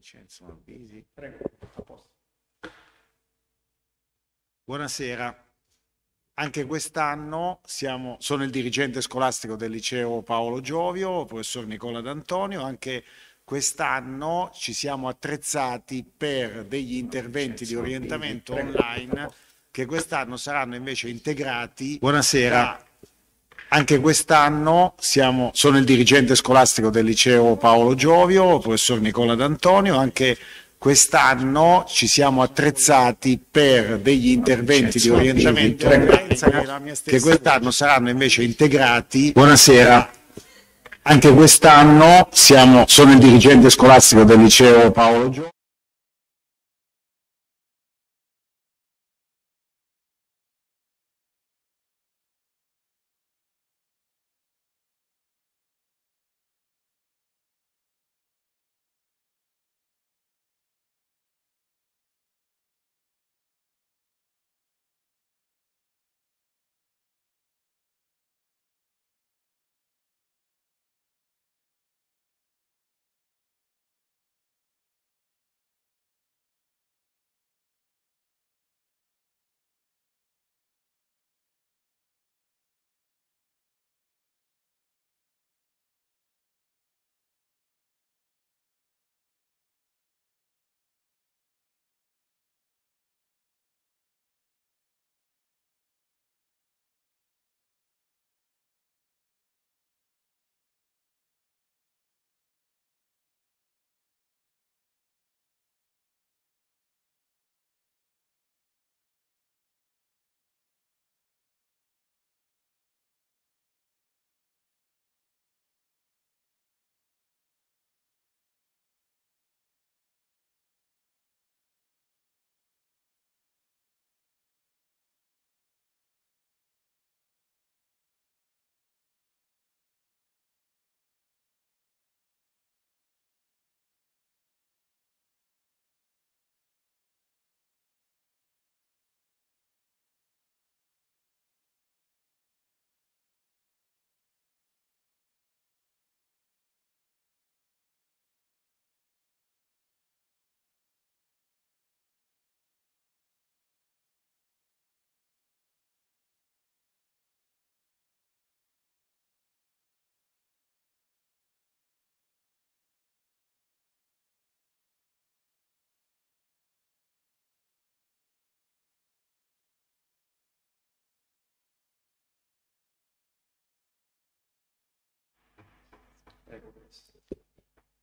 Vincenzo Malvisi. Prego, a posto. Buonasera. Anche quest'anno siamo, sono il dirigente scolastico del liceo Paolo Giovio, professor Nicola D'Antonio. Anche quest'anno ci siamo attrezzati per degli interventi di orientamento online che quest'anno saranno invece integrati Buonasera. Anche quest'anno siamo, sono il dirigente scolastico del liceo Paolo Giovio, professor Nicola D'Antonio, anche quest'anno ci siamo attrezzati per degli interventi di orientamento di che quest'anno saranno invece integrati. Buonasera. Anche quest'anno siamo, sono il dirigente scolastico del liceo Paolo Giovio.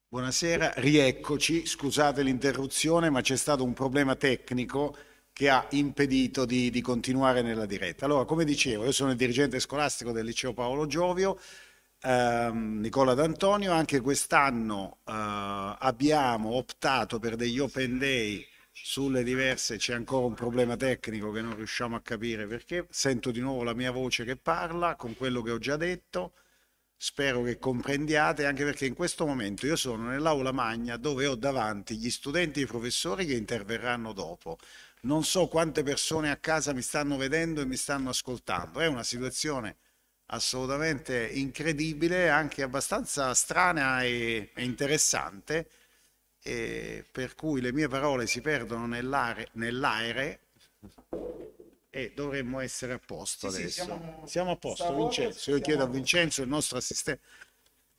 Buonasera, rieccoci. Scusate l'interruzione, ma c'è stato un problema tecnico che ha impedito di, di, continuare nella diretta. Allora, come dicevo, io sono il dirigente scolastico del liceo Paolo Giovio, ehm, Nicola D'Antonio. Anche quest'anno eh, abbiamo optato per degli open day sulle diverse. C'è ancora un problema tecnico che non riusciamo a capire perché. Sento di nuovo la mia voce che parla con quello che ho già detto spero che comprendiate, anche perché in questo momento io sono nell'aula magna dove ho davanti gli studenti e i professori che interverranno dopo. Non so quante persone a casa mi stanno vedendo e mi stanno ascoltando. È una situazione assolutamente incredibile, anche abbastanza strana e interessante, e per cui le mie parole si perdono nell'aere. Nell e dovremmo essere a posto sì, adesso. Sì, siamo... siamo... a posto, Stavolta Vincenzo. Siamo... Io chiedo a Vincenzo, il nostro assistente,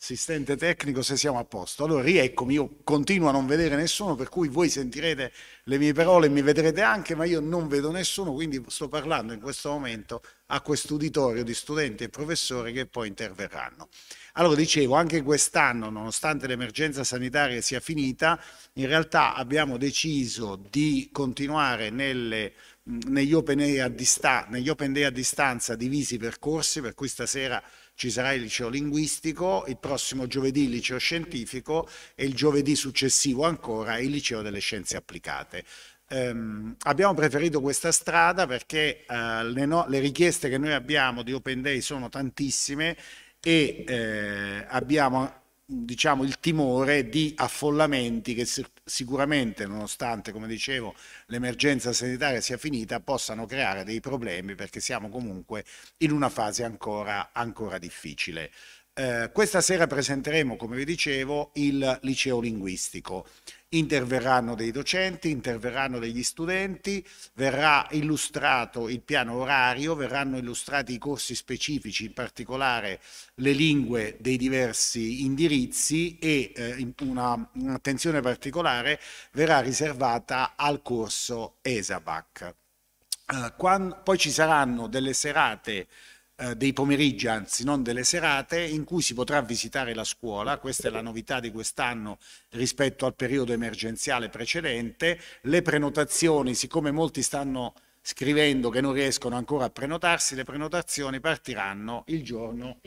assistente tecnico, se siamo a posto. Allora, rieccomi, io continuo a non vedere nessuno, per cui voi sentirete le mie parole, mi vedrete anche, ma io non vedo nessuno, quindi sto parlando in questo momento a quest'uditorio di studenti e professori che poi interverranno. Allora, dicevo, anche quest'anno, nonostante l'emergenza sanitaria sia finita, in realtà abbiamo deciso di continuare nelle negli open, negli open, day a distanza divisi per corsi, per cui stasera ci sarà il liceo linguistico, il prossimo giovedì il liceo scientifico e il giovedì successivo ancora il liceo delle scienze applicate. Um, abbiamo preferito questa strada perché uh, le, no le richieste che noi abbiamo di open day sono tantissime e eh, abbiamo diciamo, il timore di affollamenti che sicuramente, nonostante, come dicevo, l'emergenza sanitaria sia finita, possano creare dei problemi perché siamo comunque in una fase ancora, ancora difficile. Eh, questa sera presenteremo, come vi dicevo, il liceo linguistico interverranno dei docenti, interverranno degli studenti, verrà illustrato il piano orario, verranno illustrati i corsi specifici, in particolare le lingue dei diversi indirizzi e eh, un'attenzione particolare verrà riservata al corso ESABAC. Eh, quando, poi ci saranno delle serate eh, dei pomeriggi, anzi non delle serate, in cui si potrà visitare la scuola, questa è la novità di quest'anno rispetto al periodo emergenziale precedente, le prenotazioni, siccome molti stanno scrivendo che non riescono ancora a prenotarsi, le prenotazioni partiranno il giorno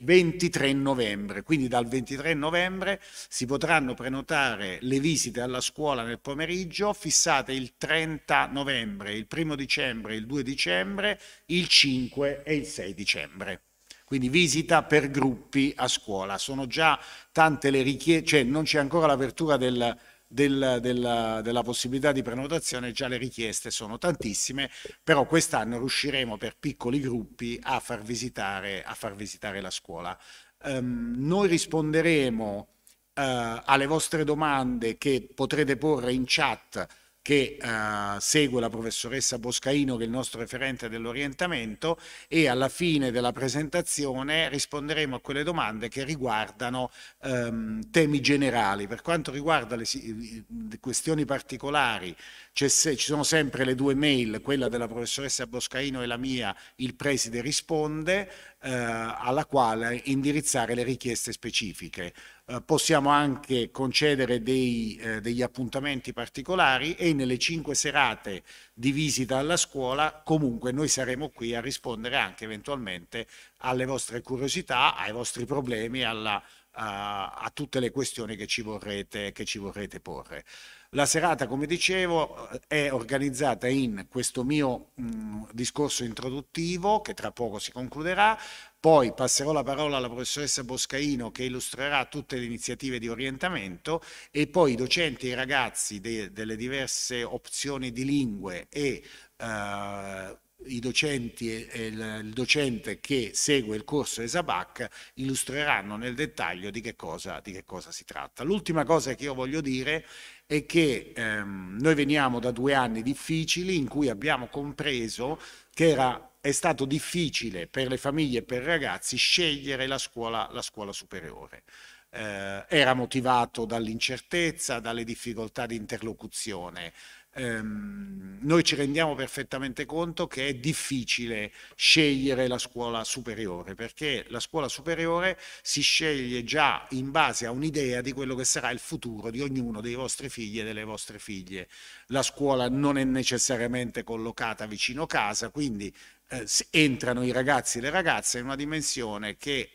23 novembre, quindi dal 23 novembre si potranno prenotare le visite alla scuola nel pomeriggio fissate il 30 novembre, il 1 dicembre, il 2 dicembre, il 5 e il 6 dicembre. Quindi visita per gruppi a scuola. Sono già tante le richieste, cioè non c'è ancora l'apertura del, del, della, della, possibilità di prenotazione, già le richieste sono tantissime, però quest'anno riusciremo per piccoli gruppi a far visitare, a far visitare la scuola. Um, noi risponderemo uh, alle vostre domande che potrete porre in chat che uh, segue la professoressa Boscaino, che è il nostro referente dell'orientamento, e alla fine della presentazione risponderemo a quelle domande che riguardano um, temi generali. Per quanto riguarda le, le questioni particolari, se, ci sono sempre le due mail, quella della professoressa Boscaino e la mia, il preside risponde, uh, alla quale indirizzare le richieste specifiche. Eh, possiamo anche concedere dei, eh, degli appuntamenti particolari e nelle cinque serate di visita alla scuola comunque noi saremo qui a rispondere anche eventualmente alle vostre curiosità, ai vostri problemi, alla, a, a, tutte le questioni che ci, vorrete, che ci vorrete porre. La serata, come dicevo, è organizzata in questo mio mh, mm, discorso introduttivo che tra poco si concluderà, poi passerò la parola alla professoressa Boscaino che illustrerà tutte le iniziative di orientamento e poi i docenti e i ragazzi de delle diverse opzioni di lingue e eh, i docenti e il, docente che segue il corso ESABAC illustreranno nel dettaglio di che cosa, di che cosa si tratta. L'ultima cosa che io voglio dire è che ehm, noi veniamo da due anni difficili in cui abbiamo compreso che era è stato difficile per le famiglie e per i ragazzi scegliere la scuola, la scuola superiore. Eh, era motivato dall'incertezza, dalle difficoltà di interlocuzione. Eh, noi ci rendiamo perfettamente conto che è difficile scegliere la scuola superiore perché la scuola superiore si sceglie già in base a un'idea di quello che sarà il futuro di ognuno dei vostri figli e delle vostre figlie. La scuola non è necessariamente collocata vicino casa, quindi eh, entrano i ragazzi e le ragazze in una dimensione che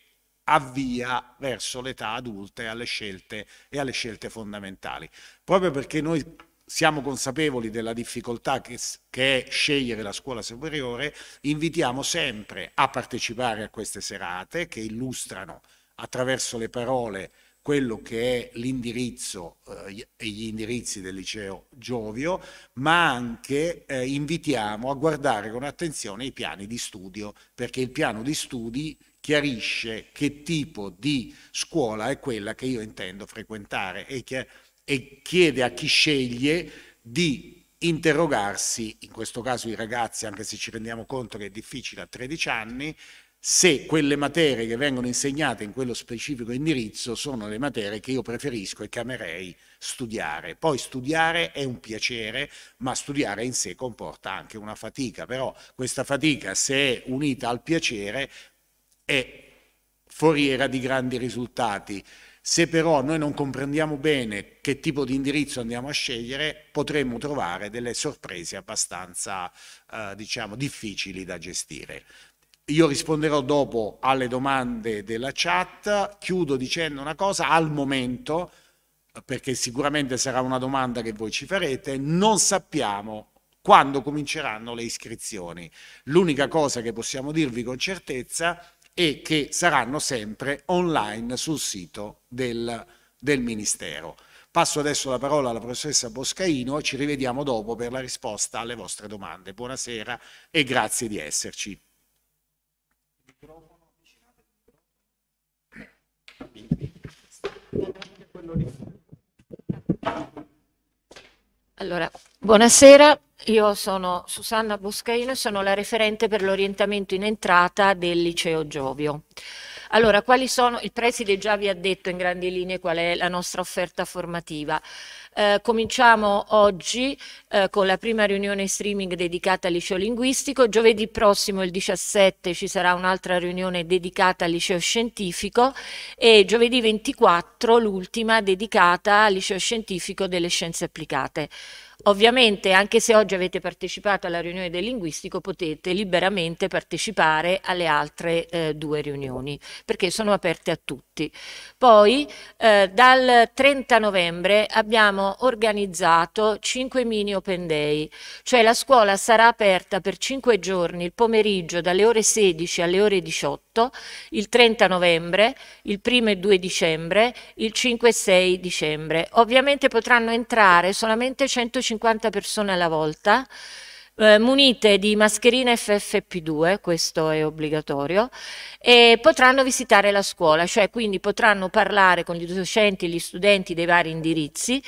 avvia verso l'età adulta e alle scelte, e alle scelte fondamentali. Proprio perché noi siamo consapevoli della difficoltà che, che, è scegliere la scuola superiore, invitiamo sempre a partecipare a queste serate che illustrano attraverso le parole quello che è l'indirizzo eh, e gli indirizzi del liceo Giovio, ma anche eh, invitiamo a guardare con attenzione i piani di studio, perché il piano di studi chiarisce che tipo di scuola è quella che io intendo frequentare e, che, e chiede a chi sceglie di interrogarsi, in questo caso i ragazzi, anche se ci rendiamo conto che è difficile a 13 anni, se quelle materie che vengono insegnate in quello specifico indirizzo sono le materie che io preferisco e che amerei studiare. Poi studiare è un piacere, ma studiare in sé comporta anche una fatica, però questa fatica se è unita al piacere è foriera di grandi risultati. Se però noi non comprendiamo bene che tipo di indirizzo andiamo a scegliere, potremmo trovare delle sorprese abbastanza eh, diciamo, difficili da gestire. Io risponderò dopo alle domande della chat, chiudo dicendo una cosa al momento, perché sicuramente sarà una domanda che voi ci farete, non sappiamo quando cominceranno le iscrizioni. L'unica cosa che possiamo dirvi con certezza è che saranno sempre online sul sito del, del Ministero. Passo adesso la parola alla professoressa Boscaino, ci rivediamo dopo per la risposta alle vostre domande. Buonasera e grazie di esserci. Allora, buonasera, io sono Susanna Boscheino e sono la referente per l'orientamento in entrata del liceo Giovio. Allora, quali sono, il preside già vi ha detto in grandi linee qual è la nostra offerta formativa. Eh, cominciamo oggi eh, con la prima riunione streaming dedicata al liceo linguistico, giovedì prossimo il 17 ci sarà un'altra riunione dedicata al liceo scientifico e giovedì 24 l'ultima dedicata al liceo scientifico delle scienze applicate. Ovviamente, anche se oggi avete partecipato alla riunione del linguistico, potete liberamente partecipare alle altre eh, due riunioni, perché sono aperte a tutti. Poi, eh, dal 30 novembre abbiamo organizzato 5 mini open day, cioè la scuola sarà aperta per 5 giorni, il pomeriggio dalle ore 16 alle ore 18, il 30 novembre, il 1 e 2 dicembre, il 5 e 6 dicembre. Ovviamente potranno entrare solamente 150 150 persone alla volta, eh, munite di mascherina FFP2, questo è obbligatorio, e potranno visitare la scuola, cioè quindi potranno parlare con gli docenti e gli studenti dei vari indirizzi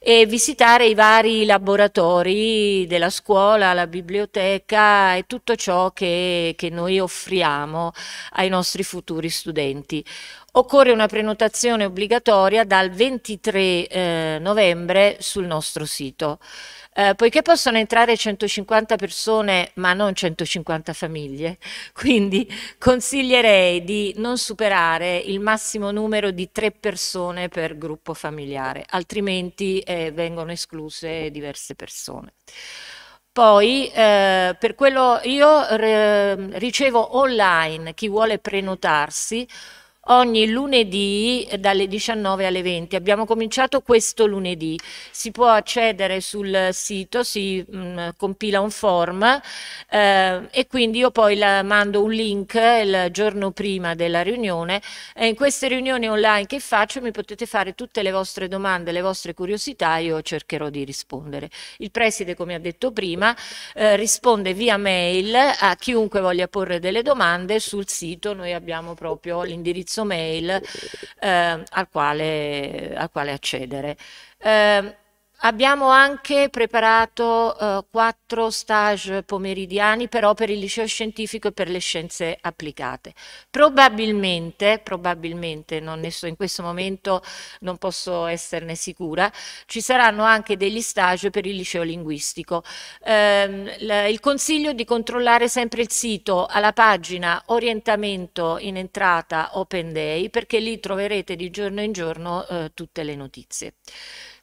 e visitare i vari laboratori della scuola, la biblioteca e tutto ciò che, che noi offriamo ai nostri futuri studenti. Occorre una prenotazione obbligatoria dal 23 eh, novembre sul nostro sito. Eh, poiché possono entrare 150 persone ma non 150 famiglie, quindi consiglierei di non superare il massimo numero di tre persone per gruppo familiare, altrimenti eh, vengono escluse diverse persone. Poi eh, per quello io ricevo online chi vuole prenotarsi ogni lunedì eh, dalle 19 alle 20. Abbiamo cominciato questo lunedì. Si può accedere sul sito, si mh, mm, compila un form eh, e quindi io poi mando un link il giorno prima della riunione. E in queste riunioni online che faccio mi potete fare tutte le vostre domande, le vostre curiosità, io cercherò di rispondere. Il preside, come ha detto prima, eh, risponde via mail a chiunque voglia porre delle domande sul sito. Noi abbiamo proprio l'indirizzo indirizzo mail eh, al, quale, al, quale, accedere. Eh, Abbiamo anche preparato eh, quattro stage pomeridiani però per il liceo scientifico e per le scienze applicate. Probabilmente, probabilmente non ne so, in questo momento non posso esserne sicura, ci saranno anche degli stage per il liceo linguistico. Eh, il consiglio è di controllare sempre il sito alla pagina orientamento in entrata Open Day perché lì troverete di giorno in giorno eh, tutte le notizie.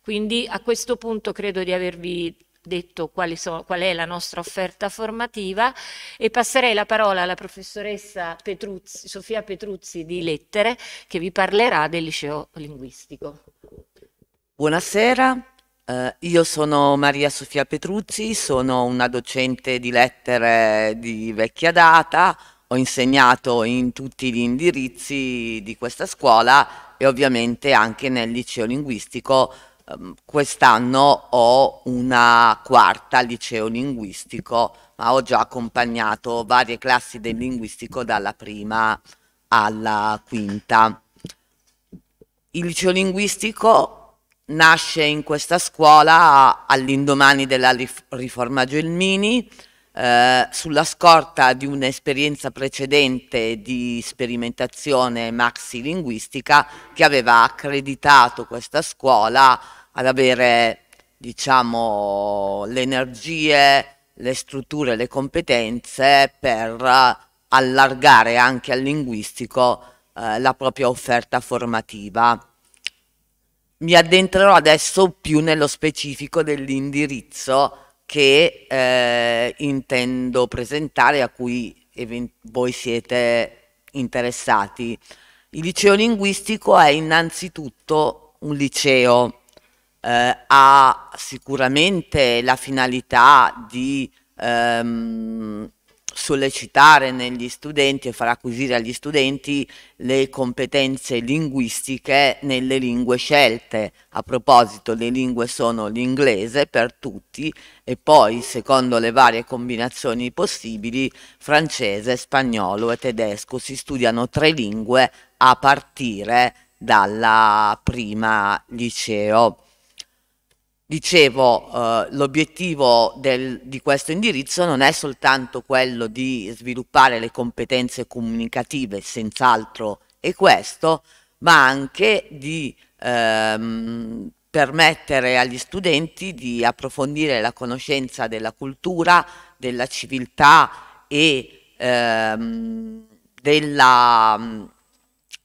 Quindi a questo punto credo di avervi detto so, qual è la nostra offerta formativa e passerei la parola alla professoressa Petruzzi, Sofia Petruzzi di Lettere che vi parlerà del liceo linguistico. Buonasera, eh, io sono Maria Sofia Petruzzi, sono una docente di lettere di vecchia data, ho insegnato in tutti gli indirizzi di questa scuola e ovviamente anche nel liceo linguistico Ehm, quest'anno ho una quarta liceo linguistico, ma ho già accompagnato varie classi del linguistico dalla prima alla quinta. Il liceo linguistico nasce in questa scuola all'indomani della riforma Gelmini, eh, sulla scorta di un'esperienza precedente di sperimentazione maxi-linguistica che aveva accreditato questa scuola ad avere diciamo, le energie, le strutture, le competenze per eh, allargare anche al linguistico eh, la propria offerta formativa. Mi addentrerò adesso più nello specifico dell'indirizzo che eh, intendo presentare, a cui voi siete interessati. Il liceo linguistico è innanzitutto un liceo eh, ha sicuramente la finalità di ehm, sollecitare negli studenti e far acquisire agli studenti le competenze linguistiche nelle lingue scelte. A proposito, le lingue sono l'inglese per tutti e poi, secondo le varie combinazioni possibili, francese, spagnolo e tedesco. Si studiano tre lingue a partire dalla prima liceo. Dicevo, eh, l'obiettivo del, di questo indirizzo non è soltanto quello di sviluppare le competenze comunicative, senz'altro è questo, ma anche di ehm, permettere agli studenti di approfondire la conoscenza della cultura, della civiltà e ehm, della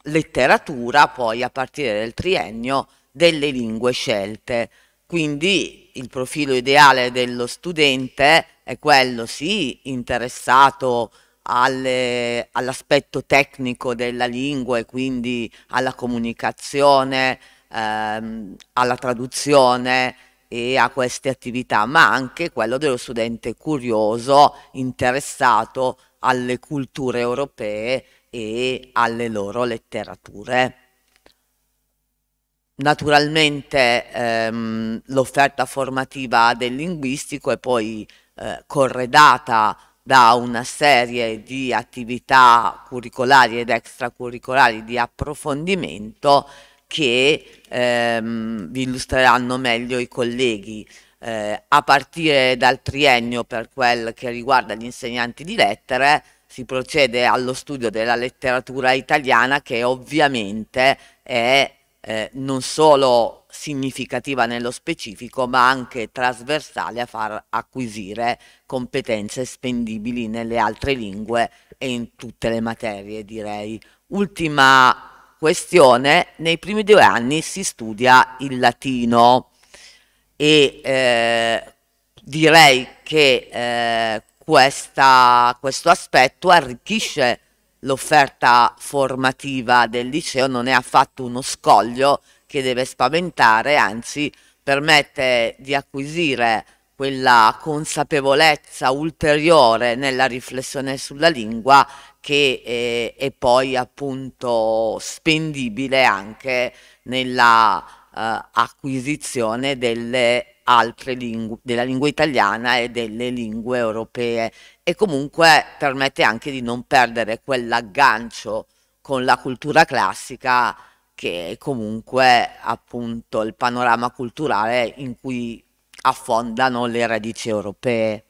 letteratura, poi a partire del triennio, delle lingue scelte. Quindi il profilo ideale dello studente è quello, sì, interessato all'aspetto tecnico della lingua e quindi alla comunicazione, ehm, alla traduzione e a queste attività, ma anche quello dello studente curioso, interessato alle culture europee e alle loro letterature naturalmente ehm, l'offerta formativa del linguistico è poi eh, corredata da una serie di attività curricolari ed extracurricolari di approfondimento che ehm, vi illustreranno meglio i colleghi. Eh, a partire dal triennio per quel che riguarda gli insegnanti di lettere, si procede allo studio della letteratura italiana che ovviamente è eh, non solo significativa nello specifico, ma anche trasversale a far acquisire competenze spendibili nelle altre lingue e in tutte le materie, direi. Ultima questione, nei primi due anni si studia il latino e eh, direi che eh, questa, questo aspetto arricchisce l'offerta formativa del liceo non è affatto uno scoglio che deve spaventare, anzi permette di acquisire quella consapevolezza ulteriore nella riflessione sulla lingua che è, eh, è poi appunto spendibile anche nella eh, acquisizione delle altre lingue, della lingua italiana e delle lingue europee e comunque permette anche di non perdere quell'aggancio con la cultura classica che è comunque appunto il panorama culturale in cui affondano le radici europee.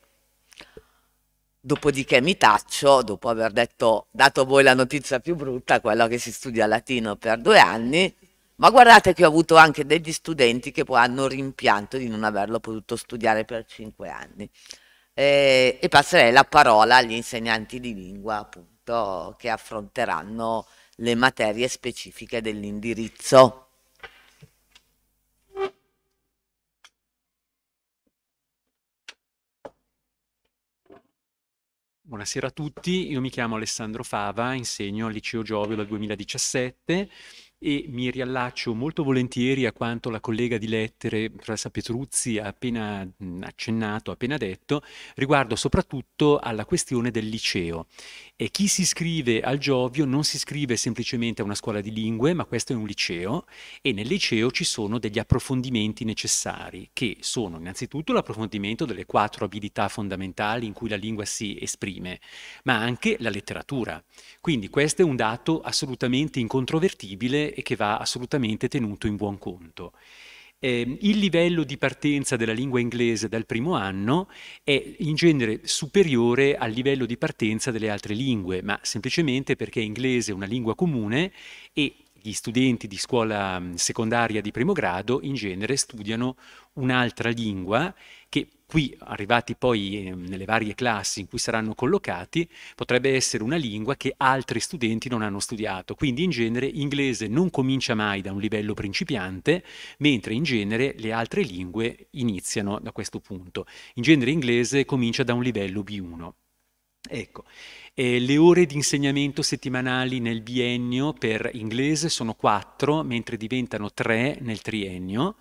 Dopodiché mi taccio, dopo aver detto, dato a voi la notizia più brutta, quella che si studia latino per due anni, ma guardate che ho avuto anche degli studenti che poi hanno rimpianto di non averlo potuto studiare per cinque anni. Eh, e passerei la parola agli insegnanti di lingua, appunto, che affronteranno le materie specifiche dell'indirizzo. Buonasera a tutti, io mi chiamo Alessandro Fava, insegno al Liceo Giovio dal 2017 e mi riallaccio molto volentieri a quanto la collega di lettere, Frasa Petruzzi, ha appena mm, accennato, appena detto, riguardo soprattutto alla questione del liceo. E chi si iscrive al Giovio non si iscrive semplicemente a una scuola di lingue, ma questo è un liceo e nel liceo ci sono degli approfondimenti necessari, che sono innanzitutto l'approfondimento delle quattro abilità fondamentali in cui la lingua si esprime, ma anche la letteratura. Quindi questo è un dato assolutamente incontrovertibile e che va assolutamente tenuto in buon conto. Eh, il livello di partenza della lingua inglese dal primo anno è in genere superiore al livello di partenza delle altre lingue, ma semplicemente perché inglese è una lingua comune e gli studenti di scuola secondaria di primo grado in genere studiano un'altra lingua qui arrivati poi ehm, nelle varie classi in cui saranno collocati, potrebbe essere una lingua che altri studenti non hanno studiato. Quindi in genere inglese non comincia mai da un livello principiante, mentre in genere le altre lingue iniziano da questo punto. In genere inglese comincia da un livello B1. Ecco, eh, le ore di insegnamento settimanali nel biennio per inglese sono 4, mentre diventano 3 nel triennio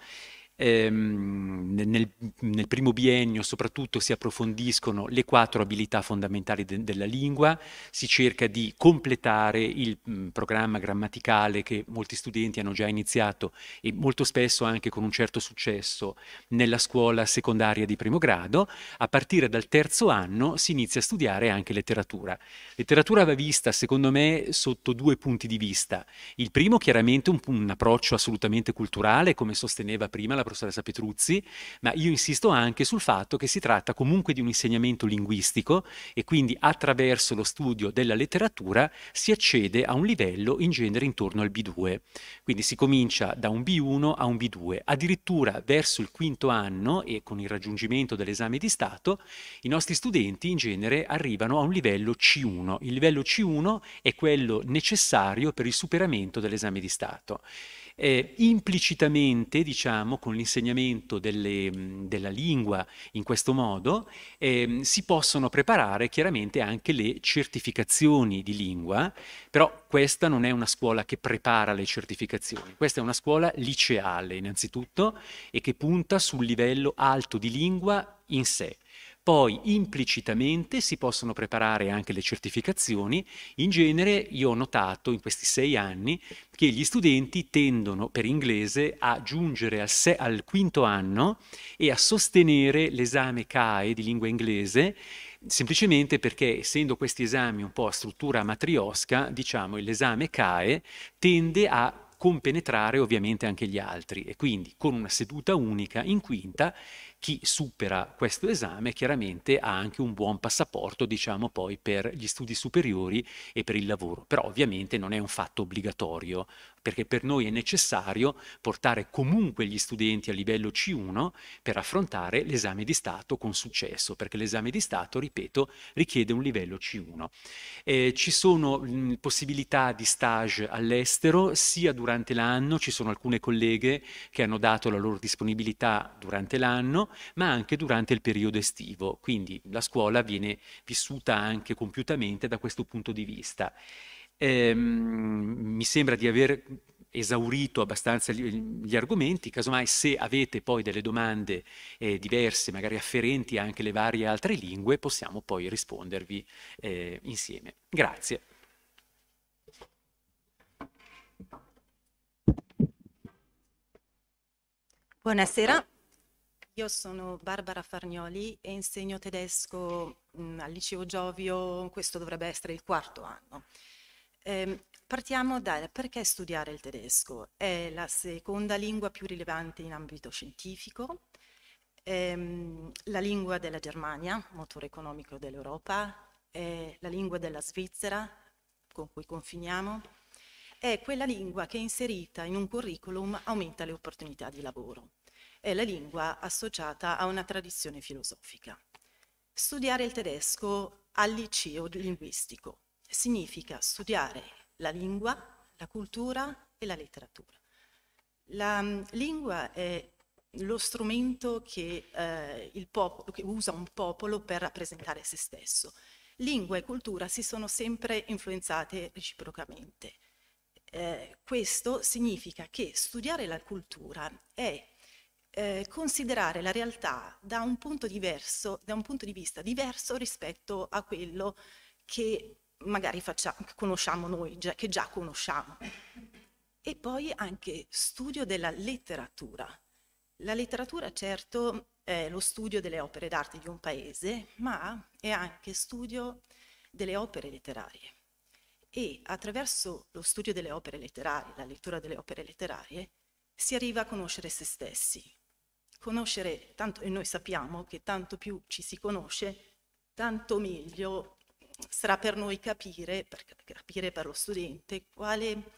ehm, nel, nel, primo biennio soprattutto si approfondiscono le quattro abilità fondamentali de della lingua, si cerca di completare il mh, programma grammaticale che molti studenti hanno già iniziato e molto spesso anche con un certo successo nella scuola secondaria di primo grado, a partire dal terzo anno si inizia a studiare anche letteratura. Letteratura va vista secondo me sotto due punti di vista. Il primo chiaramente un, un approccio assolutamente culturale come sosteneva prima la professoressa professoressa Petruzzi, ma io insisto anche sul fatto che si tratta comunque di un insegnamento linguistico e quindi attraverso lo studio della letteratura si accede a un livello in genere intorno al B2. Quindi si comincia da un B1 a un B2, addirittura verso il quinto anno e con il raggiungimento dell'esame di Stato, i nostri studenti in genere arrivano a un livello C1. Il livello C1 è quello necessario per il superamento dell'esame di Stato eh, implicitamente, diciamo, con l'insegnamento mm, della lingua in questo modo, eh, si possono preparare chiaramente anche le certificazioni di lingua, però questa non è una scuola che prepara le certificazioni, questa è una scuola liceale innanzitutto e che punta sul livello alto di lingua in sé. Poi implicitamente si possono preparare anche le certificazioni. In genere io ho notato in questi sei anni che gli studenti tendono per inglese a giungere al, se- al quinto anno e a sostenere l'esame CAE di lingua inglese semplicemente perché essendo questi esami un po' a struttura matriosca, diciamo l'esame CAE tende a compenetrare ovviamente anche gli altri e quindi con una seduta unica in quinta chi supera questo esame chiaramente ha anche un buon passaporto, diciamo poi, per gli studi superiori e per il lavoro, però ovviamente non è un fatto obbligatorio perché per noi è necessario portare comunque gli studenti a livello C1 per affrontare l'esame di Stato con successo, perché l'esame di Stato, ripeto, richiede un livello C1. Eh, ci sono mh, possibilità di stage all'estero sia durante l'anno, ci sono alcune colleghe che hanno dato la loro disponibilità durante l'anno, ma anche durante il periodo estivo, quindi la scuola viene vissuta anche compiutamente da questo punto di vista. Eh, mi sembra di aver esaurito abbastanza gli, gli, argomenti, casomai se avete poi delle domande eh, diverse, magari afferenti anche alle varie altre lingue, possiamo poi rispondervi eh, insieme. Grazie. Buonasera, io sono Barbara Farnioli e insegno tedesco mh, mm, al liceo Giovio, questo dovrebbe essere il quarto anno. Eh, partiamo dal perché studiare il tedesco. È la seconda lingua più rilevante in ambito scientifico, è ehm, la lingua della Germania, motore economico dell'Europa, è la lingua della Svizzera con cui confiniamo, è quella lingua che inserita in un curriculum aumenta le opportunità di lavoro, è la lingua associata a una tradizione filosofica. Studiare il tedesco al liceo linguistico significa studiare la lingua, la cultura e la letteratura. La mm, lingua è lo strumento che, eh, popolo, che usa un popolo per rappresentare se stesso. Lingua e cultura si sono sempre influenzate reciprocamente. Eh, questo significa che studiare la cultura è eh, considerare la realtà da un, diverso, da un punto di vista diverso rispetto a quello che magari facciamo, conosciamo noi, già, che già conosciamo. E poi anche studio della letteratura. La letteratura certo è lo studio delle opere d'arte di un paese, ma è anche studio delle opere letterarie. E attraverso lo studio delle opere letterarie, la lettura delle opere letterarie, si arriva a conoscere se stessi. Conoscere, tanto, e noi sappiamo che tanto più ci si conosce, tanto meglio sarà per noi capire, per capire per lo studente, quale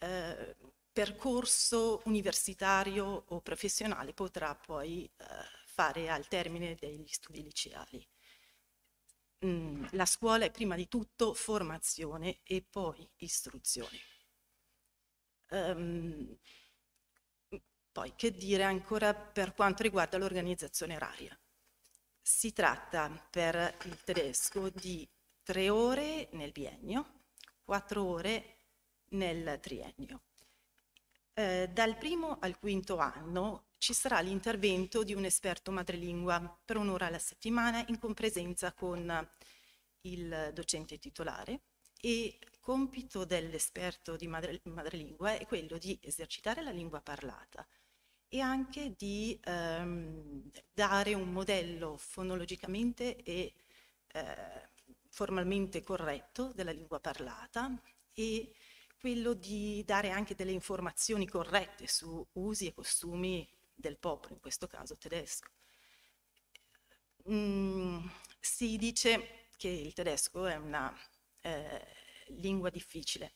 eh, percorso universitario o professionale potrà poi eh, fare al termine degli studi liceali. Mm, la scuola è prima di tutto formazione e poi istruzione. Um, poi che dire ancora per quanto riguarda l'organizzazione oraria. Si tratta per il tedesco di tre ore nel biennio, quattro ore nel triennio. Eh, dal primo al quinto anno ci sarà l'intervento di un esperto madrelingua per un'ora alla settimana in compresenza con il docente titolare e compito dell'esperto di madre, madrelingua è quello di esercitare la lingua parlata e anche di ehm, dare un modello fonologicamente e eh, formalmente corretto della lingua parlata e quello di dare anche delle informazioni corrette su usi e costumi del popolo, in questo caso tedesco. Mm, si dice che il tedesco è una eh, lingua difficile.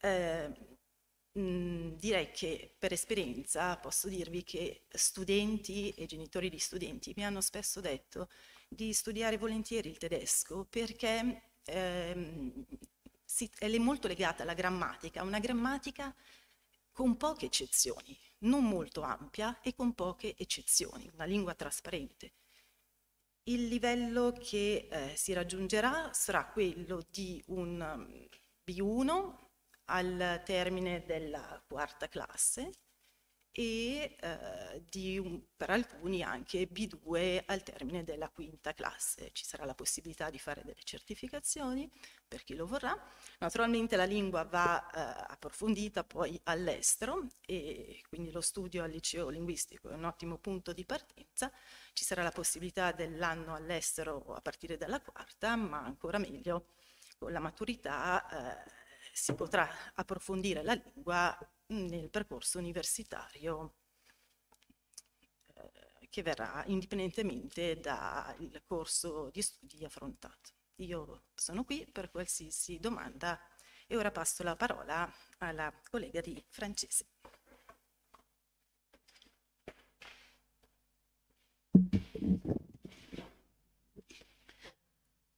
Eh, mh, mm, direi che per esperienza posso dirvi che studenti e genitori di studenti mi hanno spesso detto di studiare volentieri il tedesco perché ehm, si, è molto legata alla grammatica, una grammatica con poche eccezioni, non molto ampia e con poche eccezioni, una lingua trasparente. Il livello che eh, si raggiungerà sarà quello di un um, B1 al termine della quarta classe e eh, di un, per alcuni anche B2 al termine della quinta classe. Ci sarà la possibilità di fare delle certificazioni per chi lo vorrà. Naturalmente la lingua va eh, approfondita poi all'estero e quindi lo studio al liceo linguistico è un ottimo punto di partenza. Ci sarà la possibilità dell'anno all'estero a partire dalla quarta, ma ancora meglio con la maturità eh, si potrà approfondire la lingua nel percorso universitario eh, che verrà indipendentemente dal corso di studi affrontato. Io sono qui per qualsiasi domanda e ora passo la parola alla collega di francese.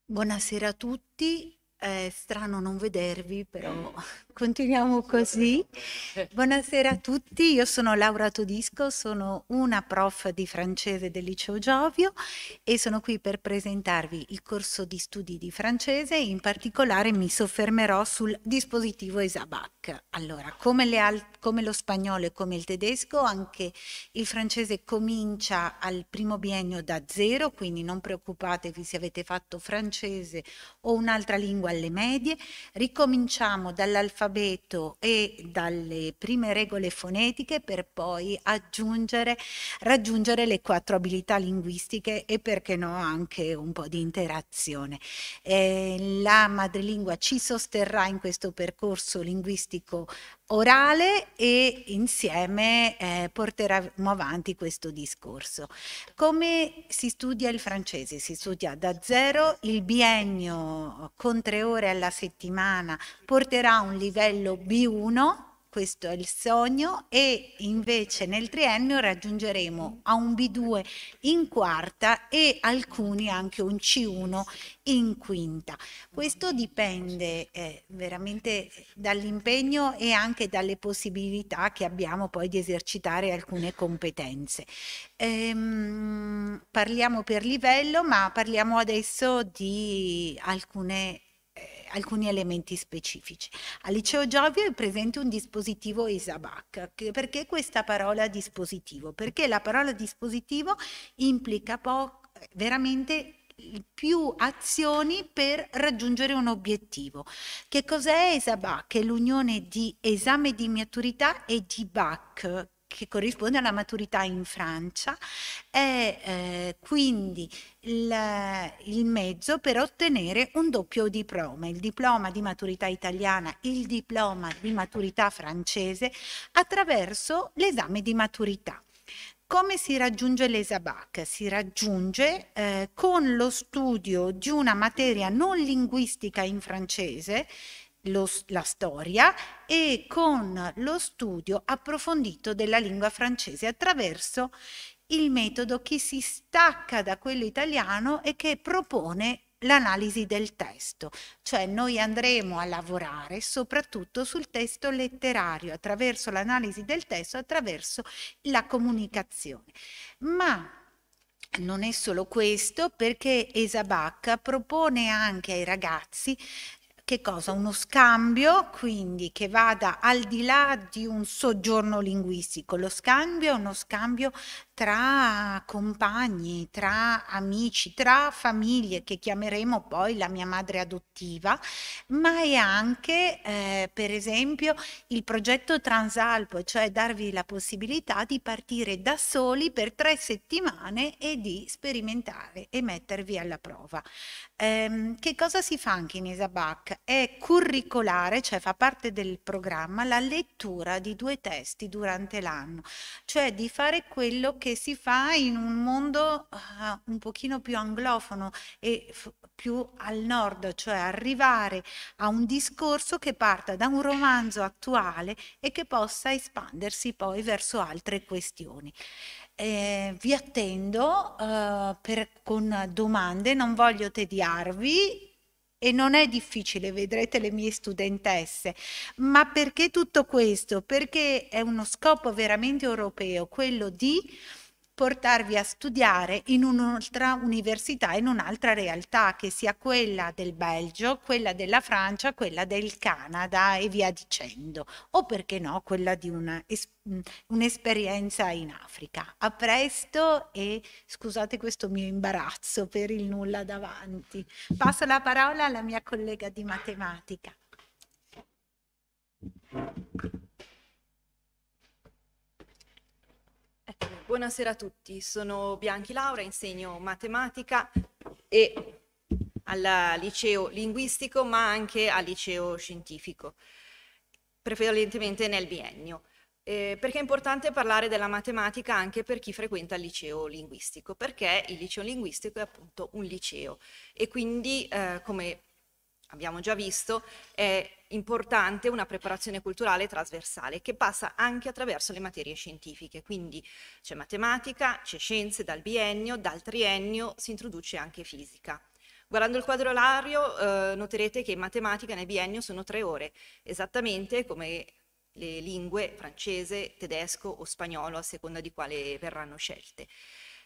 Buonasera a tutti, è strano non vedervi però Continuiamo così. Buonasera a tutti, io sono Laura Todisco, sono una prof di francese del liceo Giovio e sono qui per presentarvi il corso di studi di francese, in particolare mi soffermerò sul dispositivo ESABAC. Allora, come, le, come lo spagnolo e come il tedesco, anche il francese comincia al primo biennio da zero, quindi non preoccupatevi se avete fatto francese o un'altra lingua alle medie, ricominciamo dall'alfabeto dall'alfabeto e dalle prime regole fonetiche per poi aggiungere, raggiungere le quattro abilità linguistiche e perché no anche un po' di interazione. Eh, la madrelingua ci sosterrà in questo percorso linguistico orale e insieme eh, porteremo avanti questo discorso. Come si studia il francese? Si studia da zero, il biennio con tre ore alla settimana porterà a un livello B1 questo è il sogno e invece nel triennio raggiungeremo a un B2 in quarta e alcuni anche un C1 in quinta. Questo dipende eh, veramente dall'impegno e anche dalle possibilità che abbiamo poi di esercitare alcune competenze. Ehm, parliamo per livello ma parliamo adesso di alcune alcuni elementi specifici. Al liceo Giovio è presente un dispositivo ISABAC. Perché questa parola dispositivo? Perché la parola dispositivo implica veramente più azioni per raggiungere un obiettivo. Che cos'è ESABAC? È l'unione di esame di maturità e di BAC, che corrisponde alla maturità in Francia, è eh, quindi il, il, mezzo per ottenere un doppio diploma, il diploma di maturità italiana, il diploma di maturità francese, attraverso l'esame di maturità. Come si raggiunge l'ESABAC? Si raggiunge eh, con lo studio di una materia non linguistica in francese, lo, la storia e con lo studio approfondito della lingua francese attraverso il metodo che si stacca da quello italiano e che propone l'analisi del testo, cioè noi andremo a lavorare soprattutto sul testo letterario attraverso l'analisi del testo, attraverso la comunicazione. Ma non è solo questo, perché Esabac propone anche ai ragazzi che cosa? Uno scambio, quindi che vada al di là di un soggiorno linguistico. Lo scambio è uno scambio tra compagni, tra amici, tra famiglie che chiameremo poi la mia madre adottiva, ma è anche eh, per esempio il progetto Transalpo, cioè darvi la possibilità di partire da soli per tre settimane e di sperimentare e mettervi alla prova ehm, che cosa si fa anche in Isabac? È curricolare, cioè fa parte del programma, la lettura di due testi durante l'anno, cioè di fare quello che si fa in un mondo uh, un pochino più anglofono e più al nord, cioè arrivare a un discorso che parta da un romanzo attuale e che possa espandersi poi verso altre questioni. Eh, vi attendo eh, per, con domande, non voglio tediarvi e non è difficile, vedrete le mie studentesse. Ma perché tutto questo? Perché è uno scopo veramente europeo, quello di portarvi a studiare in un'altra università, in un'altra realtà che sia quella del Belgio, quella della Francia, quella del Canada e via dicendo, o perché no, quella di una, mm, un'esperienza in Africa. A presto e scusate questo mio imbarazzo per il nulla davanti. Passo la parola alla mia collega di matematica. buonasera a tutti. Sono Bianchi Laura, insegno matematica e al liceo linguistico ma anche al liceo scientifico, preferentemente nel biennio. Eh, perché è importante parlare della matematica anche per chi frequenta il liceo linguistico, perché il liceo linguistico è appunto un liceo e quindi eh, come abbiamo già visto, è importante una preparazione culturale trasversale che passa anche attraverso le materie scientifiche, quindi c'è matematica, c'è scienze dal biennio, dal triennio si introduce anche fisica. Guardando il quadro orario eh, noterete che in matematica nel biennio sono tre ore, esattamente come le lingue francese, tedesco o spagnolo a seconda di quale verranno scelte.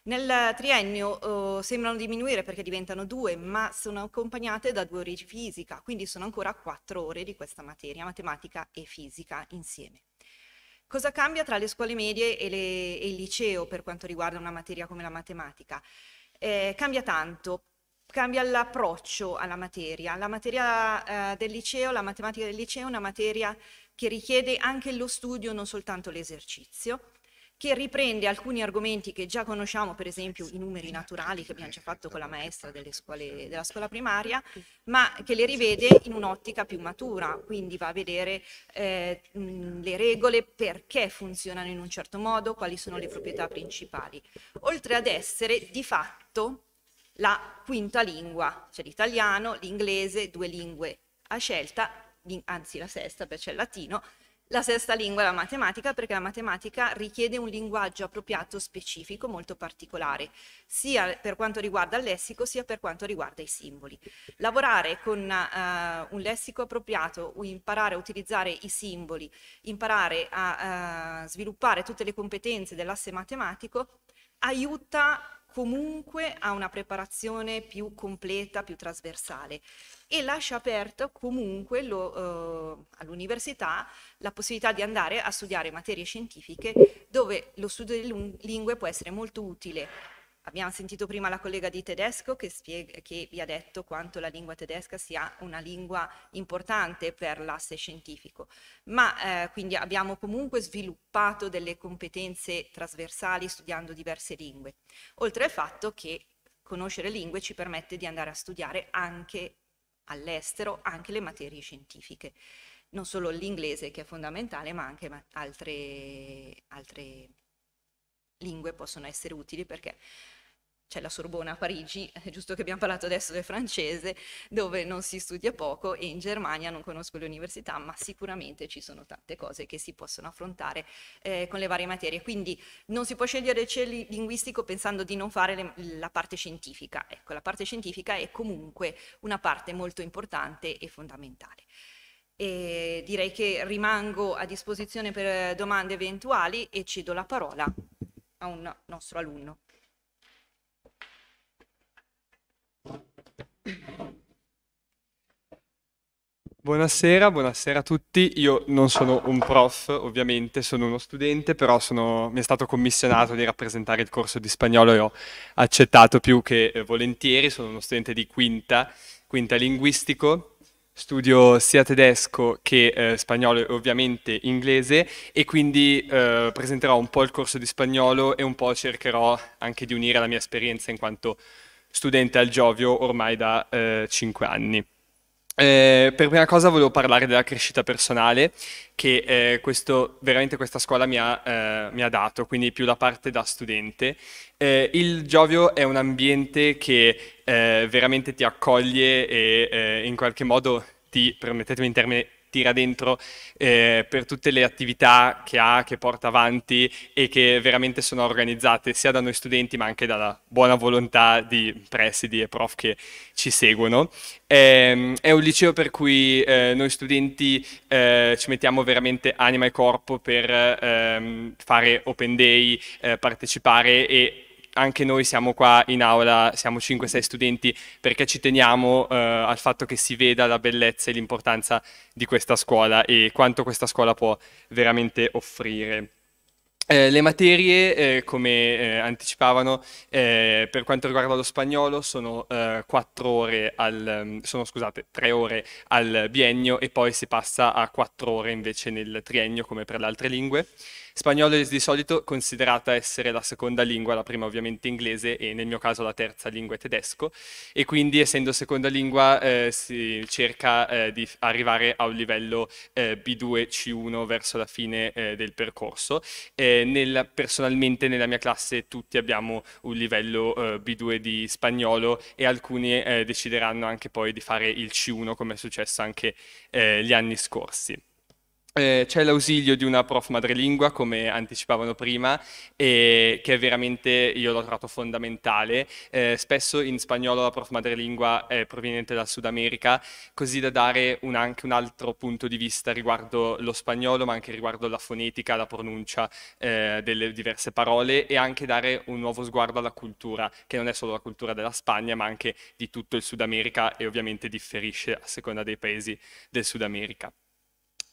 Nel triennio eh, sembrano diminuire perché diventano due, ma sono accompagnate da due ore di fisica, quindi sono ancora quattro ore di questa materia, matematica e fisica insieme. Cosa cambia tra le scuole medie e, le, e il liceo per quanto riguarda una materia come la matematica? Eh, cambia tanto, cambia l'approccio alla materia. La materia eh, del liceo, la matematica del liceo è una materia che richiede anche lo studio, non soltanto l'esercizio che riprende alcuni argomenti che già conosciamo, per esempio i numeri naturali che abbiamo già fatto con la maestra scuole, della scuola primaria, ma che le rivede in un'ottica più matura, quindi va a vedere eh, le regole, perché funzionano in un certo modo, quali sono le proprietà principali, oltre ad essere di fatto la quinta lingua, cioè l'italiano, l'inglese, due lingue a scelta, anzi la sesta perché c'è il latino, la sesta lingua è la matematica perché la matematica richiede un linguaggio appropriato specifico molto particolare, sia per quanto riguarda il lessico sia per quanto riguarda i simboli. Lavorare con uh, un lessico appropriato, imparare a utilizzare i simboli, imparare a uh, sviluppare tutte le competenze dell'asse matematico aiuta comunque ha una preparazione più completa, più trasversale e lascia aperta comunque lo, eh, all'università la possibilità di andare a studiare materie scientifiche dove lo studio delle lingue può essere molto utile Abbiamo sentito prima la collega di tedesco che, spiega, che, vi ha detto quanto la lingua tedesca sia una lingua importante per l'asse scientifico, ma eh, quindi abbiamo comunque sviluppato delle competenze trasversali studiando diverse lingue, oltre al fatto che conoscere lingue ci permette di andare a studiare anche all'estero, anche le materie scientifiche, non solo l'inglese che è fondamentale, ma anche altre, altre lingue possono essere utili perché c'è la Sorbona a Parigi, è giusto che abbiamo parlato adesso del francese, dove non si studia poco e in Germania non conosco le università, ma sicuramente ci sono tante cose che si possono affrontare eh, con le varie materie. Quindi non si può scegliere il cielo linguistico pensando di non fare le, la parte scientifica. Ecco, la parte scientifica è comunque una parte molto importante e fondamentale. E direi che rimango a disposizione per domande eventuali e cedo la parola a un nostro alunno. Buonasera, buonasera a tutti. Io non sono un prof, ovviamente, sono uno studente, però sono, mi è stato commissionato di rappresentare il corso di spagnolo e ho accettato più che eh, volentieri. Sono uno studente di quinta, quinta linguistico. Studio sia tedesco che eh, spagnolo e ovviamente inglese e quindi eh, presenterò un po' il corso di spagnolo e un po' cercherò anche di unire la mia esperienza in quanto studente al Giovio ormai da eh, 5 anni. Eh, per prima cosa volevo parlare della crescita personale che eh, questo, veramente questa scuola mi ha, eh, mi ha, dato, quindi più la parte da studente. Eh, il Giovio è un ambiente che eh, veramente ti accoglie e eh, in qualche modo ti, permettetemi il termine, tira dentro eh, per tutte le attività che ha, che porta avanti e che veramente sono organizzate sia da noi studenti ma anche dalla buona volontà di presidi e prof che ci seguono. Eh, è un liceo per cui eh, noi studenti eh, ci mettiamo veramente anima e corpo per ehm, fare open day, eh, partecipare e anche noi siamo qua in aula, siamo 5-6 studenti, perché ci teniamo eh, al fatto che si veda la bellezza e l'importanza di questa scuola e quanto questa scuola può veramente offrire. Eh, le materie, eh, come eh, anticipavano, eh, per quanto riguarda lo spagnolo sono, eh, ore al, mm, sono scusate, 3 ore al biennio e poi si passa a 4 ore invece nel triennio come per le altre lingue. Spagnolo è di solito considerata essere la seconda lingua, la prima ovviamente inglese e nel mio caso la terza lingua è tedesco e quindi essendo seconda lingua eh, si cerca eh, di arrivare a un livello eh, B2-C1 verso la fine eh, del percorso. Eh, nel, personalmente nella mia classe tutti abbiamo un livello eh, B2 di spagnolo e alcuni decideranno anche poi di fare il C1 come è successo anche gli anni scorsi eh, c'è l'ausilio di una prof madrelingua, come anticipavano prima, e che veramente io l'ho trovato fondamentale. Eh, spesso in spagnolo la prof madrelingua è proveniente dal Sud America, così da dare un, anche un altro punto di vista riguardo lo spagnolo, ma anche riguardo la fonetica, la pronuncia eh, delle diverse parole e anche dare un nuovo sguardo alla cultura, che non è solo la cultura della Spagna, ma anche di tutto il Sud America e ovviamente differisce a seconda dei paesi del Sud America.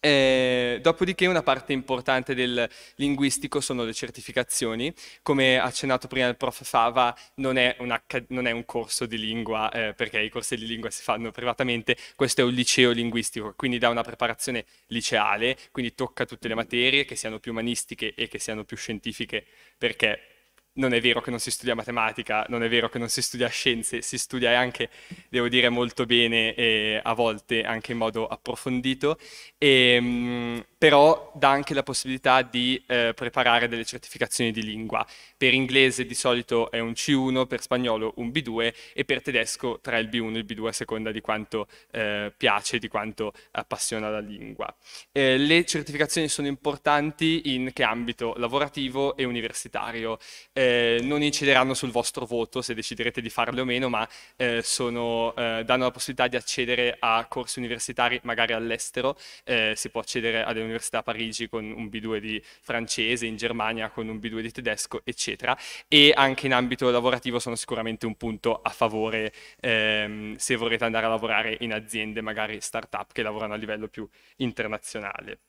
Eh, dopodiché una parte importante del linguistico sono le certificazioni. Come accennato prima il prof Fava, non è, una, non è un corso di lingua, eh, perché i corsi di lingua si fanno privatamente, questo è un liceo linguistico, quindi dà una preparazione liceale, quindi tocca tutte le materie, che siano più umanistiche e che siano più scientifiche, perché non è vero che non si studia matematica, non è vero che non si studia scienze, si studia anche, devo dire, molto bene e a volte anche in modo approfondito. E, ehm, però dà anche la possibilità di eh, preparare delle certificazioni di lingua. Per inglese di solito è un C1, per spagnolo un B2 e per tedesco tra il B1 e il B2 a seconda di quanto eh, piace, di quanto appassiona la lingua. Eh, le certificazioni sono importanti in che ambito? Lavorativo e universitario. Eh, non incideranno sul vostro voto se deciderete di farle o meno, ma eh, sono, eh, danno la possibilità di accedere a corsi universitari magari all'estero, si può accedere ad università all'università a Parigi con un B2 di francese, in Germania con un B2 di tedesco, eccetera. E anche in ambito lavorativo sono sicuramente un punto a favore ehm, se vorrete andare a lavorare in aziende, magari start-up che lavorano a livello più internazionale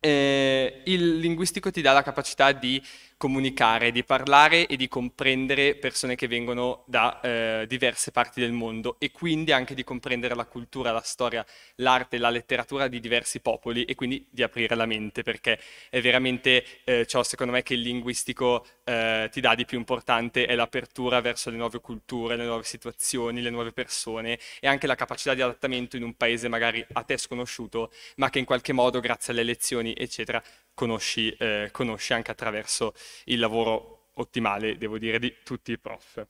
eh, il linguistico ti dà la capacità di comunicare, di parlare e di comprendere persone che vengono da eh, diverse parti del mondo e quindi anche di comprendere la cultura, la storia, l'arte, la letteratura di diversi popoli e quindi di aprire la mente perché è veramente eh, ciò secondo me che il linguistico eh, ti dà di più importante è l'apertura verso le nuove culture, le nuove situazioni, le nuove persone e anche la capacità di adattamento in un paese magari a te sconosciuto ma che in qualche modo grazie alle lezioni organizzazioni, eccetera, conosci, eh, conosci anche attraverso il lavoro ottimale, devo dire, di tutti i prof.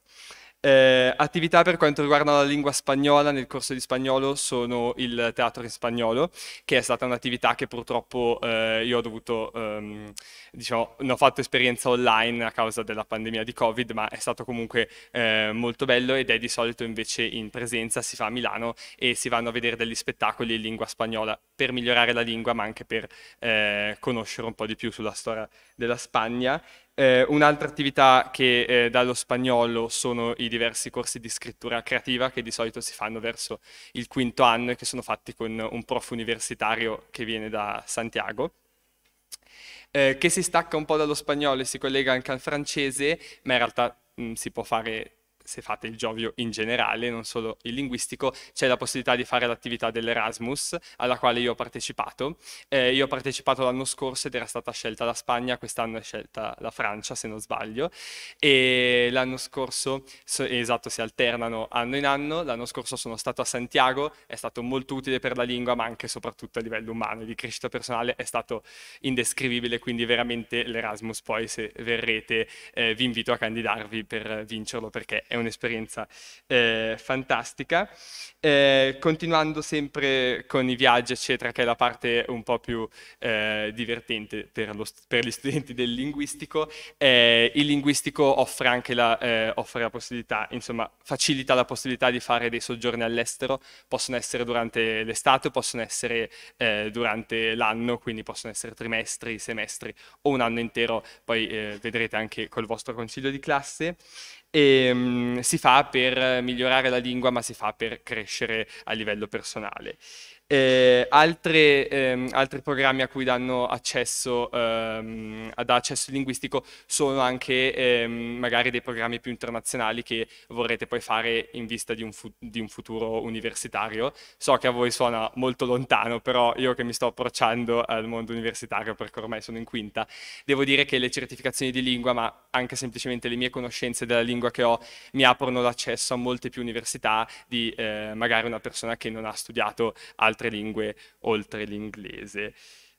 Eh, attività per quanto riguarda la lingua spagnola nel corso di spagnolo sono il teatro in spagnolo, che è stata un'attività che purtroppo eh, io ho dovuto, ehm, diciamo, non ho fatto esperienza online a causa della pandemia di Covid, ma è stato comunque eh, molto bello ed è di solito invece in presenza, si fa a Milano e si vanno a vedere degli spettacoli in lingua spagnola per migliorare la lingua, ma anche per eh, conoscere un po' di più sulla storia della Spagna. Eh, un'altra attività che eh, dallo spagnolo sono i diversi corsi di scrittura creativa che di solito si fanno verso il quinto anno e che sono fatti con un prof universitario che viene da Santiago. Eh, che si stacca un po' dallo spagnolo e si collega anche al francese, ma in realtà mh, si può fare se fate il Giovio in generale, non solo il linguistico, c'è la possibilità di fare l'attività dell'Erasmus, alla quale io ho partecipato. Eh, io ho partecipato l'anno scorso ed era stata scelta la Spagna, quest'anno è scelta la Francia, se non sbaglio, e l'anno scorso, so, eh, esatto, si alternano anno in anno, l'anno scorso sono stato a Santiago, è stato molto utile per la lingua, ma anche e soprattutto a livello umano, di crescita personale, è stato indescrivibile, quindi veramente l'Erasmus poi se verrete eh, vi invito a candidarvi per vincerlo perché è un'esperienza eh, fantastica. Eh, continuando sempre con i viaggi, eccetera, che è la parte un po' più eh, divertente per, lo, per, gli studenti del linguistico, eh, il linguistico offre anche la, eh, offre la possibilità, insomma, facilita la possibilità di fare dei soggiorni all'estero, possono essere durante l'estate, possono essere eh, durante l'anno, quindi possono essere trimestri, semestri o un anno intero, poi vedrete anche col vostro consiglio di classe e um, si fa per migliorare la lingua ma si fa per crescere a livello personale eh, altre, ehm, altri programmi a cui danno accesso, ehm, ad accesso linguistico sono anche ehm, magari dei programmi più internazionali che vorrete poi fare in vista di un, di un, futuro universitario. So che a voi suona molto lontano, però io che mi sto approcciando al mondo universitario perché ormai sono in quinta, devo dire che le certificazioni di lingua, ma anche semplicemente le mie conoscenze della lingua che ho, mi aprono l'accesso a molte più università di eh, magari una persona che non ha studiato altro altre lingue oltre l'inglese.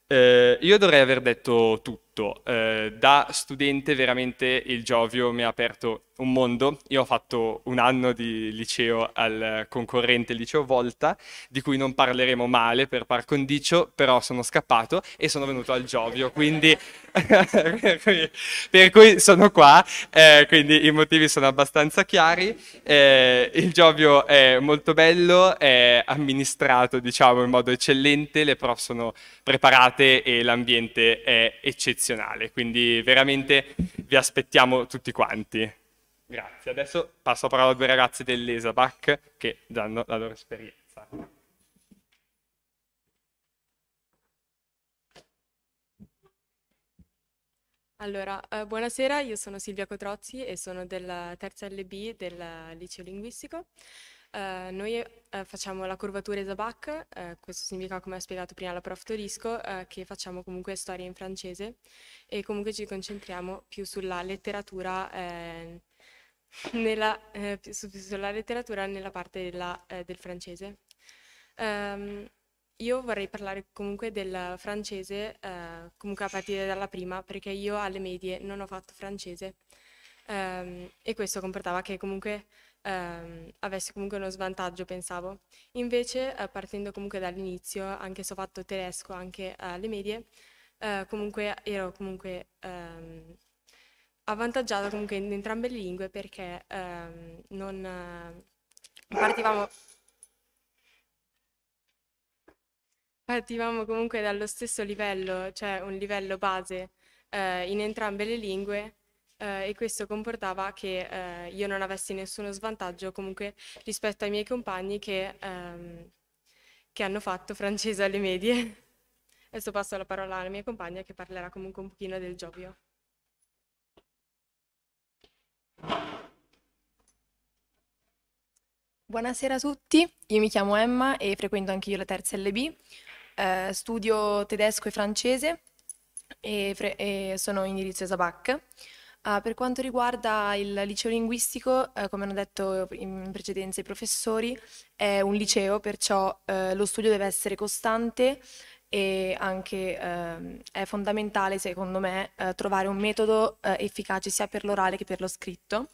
Eh, io dovrei aver detto tutto tutto. Eh, da studente veramente il Giovio mi ha aperto un mondo. Io ho fatto un anno di liceo al concorrente liceo Volta, di cui non parleremo male per par condicio, però sono scappato e sono venuto al Giovio, quindi per, cui, sono qua, eh, quindi i motivi sono abbastanza chiari. Eh, il Giovio è molto bello, è amministrato diciamo in modo eccellente, le prof sono preparate e l'ambiente è eccezionale eccezionale, quindi veramente vi aspettiamo tutti quanti. Grazie, adesso passo la parola a due ragazzi dell'ESABAC che danno la loro esperienza. Allora, eh, buonasera, io sono Silvia Cotrozzi e sono della terza LB del liceo linguistico. Eh, noi eh, facciamo la curvatura Esabac, eh, questo significa come ha spiegato prima la prof Torisco, eh, che facciamo comunque storia in francese e comunque ci concentriamo più sulla letteratura, eh, nella, su, sulla letteratura nella parte della, del francese. Um, io vorrei parlare comunque del francese, eh, comunque a partire dalla prima, perché io alle medie non ho fatto francese ehm, e questo comportava che comunque ehm, avessi comunque uno svantaggio, pensavo. Invece, eh, partendo comunque dall'inizio, anche se ho fatto tedesco anche alle medie, eh, comunque ero comunque ehm, avvantaggiata comunque in entrambe le lingue perché ehm, non eh, partivamo partivamo comunque dallo stesso livello, cioè un livello base eh, in entrambe le lingue eh, e questo comportava che eh, io non avessi nessuno svantaggio comunque rispetto ai miei compagni che, ehm, che hanno fatto francese alle medie. Adesso passo la parola alla mia compagna che parlerà comunque un pochino del Giovio. Buonasera a tutti, io mi chiamo Emma e frequento anche io la terza LB. Eh, studio tedesco e francese e, e sono in indirizzo ESABAC. Uh, per quanto riguarda il liceo linguistico, uh, come hanno detto in precedenza i professori, è un liceo, perciò uh, lo studio deve essere costante e anche ehm, è fondamentale, secondo me, eh, trovare un metodo efficace sia per l'orale che per lo scritto.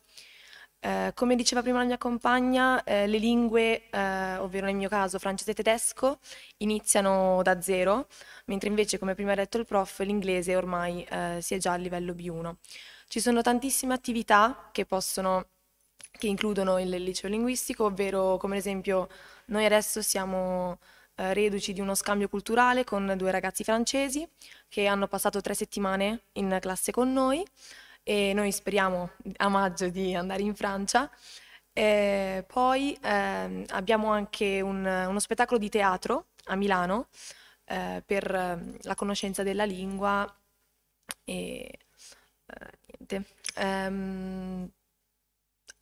come diceva prima la mia compagna, le lingue, ovvero nel mio caso francese e tedesco, iniziano da zero, mentre invece, come prima ha detto il prof, l'inglese ormai si è già a livello B1. Ci sono tantissime attività che possono che includono il liceo linguistico, ovvero come ad esempio noi adesso siamo eh, reduci di uno scambio culturale con due ragazzi francesi che hanno passato tre settimane in classe con noi e noi speriamo a maggio di andare in Francia. E poi eh, abbiamo anche un, uno spettacolo di teatro a Milano eh, per ehm, la conoscenza della lingua e, eh, Niente. Um,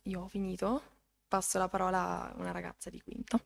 io ho finito, passo la parola a una ragazza di quinto.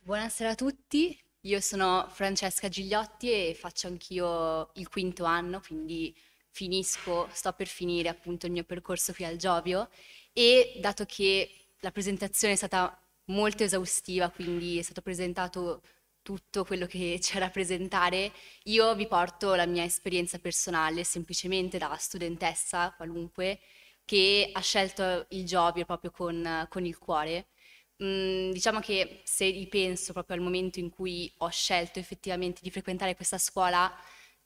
Buonasera a tutti, io sono Francesca Gigliotti e faccio anch'io il quinto anno, quindi finisco, sto per finire appunto il mio percorso qui al Giovio e dato che la presentazione è stata molto esaustiva, quindi è stato presentato tutto quello che c'era da presentare. Io vi porto la mia esperienza personale, semplicemente da studentessa qualunque, che ha scelto il Giovio proprio con, con il cuore. Mm, diciamo che se ripenso proprio al momento in cui ho scelto effettivamente di frequentare questa scuola,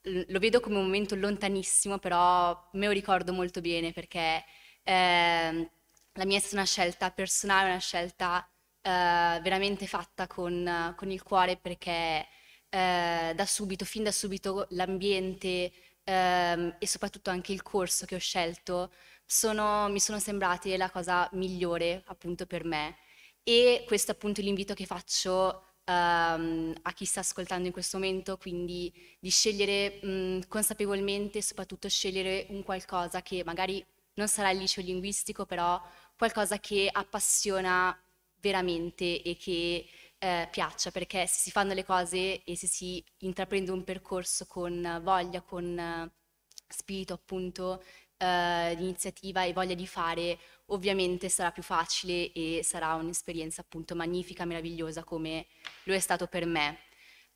lo vedo come un momento lontanissimo, però me lo ricordo molto bene perché eh, la mia è stata una scelta personale, una scelta eh, veramente fatta con, con, il cuore perché eh, da subito, fin da subito, l'ambiente ehm, e soprattutto anche il corso che ho scelto sono, mi sono sembrati la cosa migliore appunto per me. E questo è appunto l'invito che faccio ehm, a chi sta ascoltando in questo momento, quindi di scegliere mh, mm, consapevolmente soprattutto scegliere un qualcosa che magari non sarà il liceo linguistico, però qualcosa che appassiona veramente e che eh, piaccia, perché se si fanno le cose e se si intraprende un percorso con voglia, con eh, spirito appunto eh, di iniziativa e voglia di fare, ovviamente sarà più facile e sarà un'esperienza appunto magnifica, meravigliosa come lo è stato per me.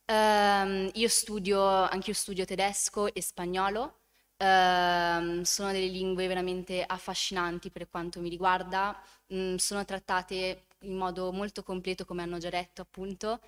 Um, io studio, anche io studio tedesco e spagnolo, um, sono delle lingue veramente affascinanti per quanto mi riguarda, um, sono trattate in modo molto completo, come hanno già detto appunto,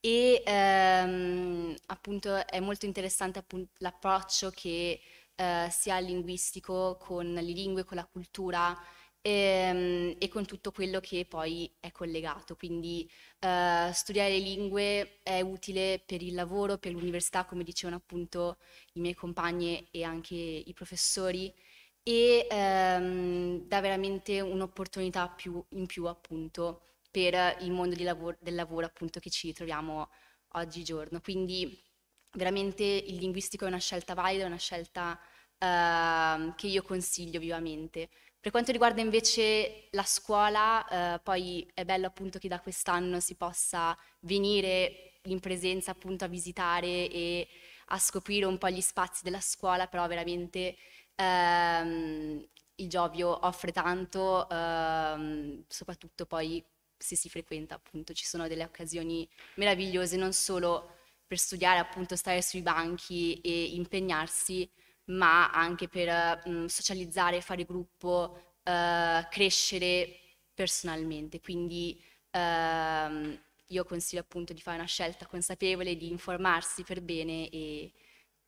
e ehm, appunto è molto interessante l'approccio che eh, si ha linguistico con le lingue, con la cultura ehm, e con tutto quello che poi è collegato. Quindi eh, studiare le lingue è utile per il lavoro, per l'università, come dicevano appunto i miei compagni e anche i professori e ehm, dà veramente un'opportunità più, in più appunto per il mondo lavoro, del lavoro appunto che ci troviamo oggigiorno. Quindi veramente il linguistico è una scelta valida, è una scelta ehm, che io consiglio vivamente. Per quanto riguarda invece la scuola, eh, poi è bello appunto che da quest'anno si possa venire in presenza appunto a visitare e a scoprire un po' gli spazi della scuola, però veramente ehm, il Giovio offre tanto, ehm, soprattutto poi se si frequenta appunto ci sono delle occasioni meravigliose non solo per studiare appunto stare sui banchi e impegnarsi ma anche per mh, mm, socializzare, fare gruppo, eh, crescere personalmente quindi ehm, io consiglio appunto di fare una scelta consapevole, di informarsi per bene e,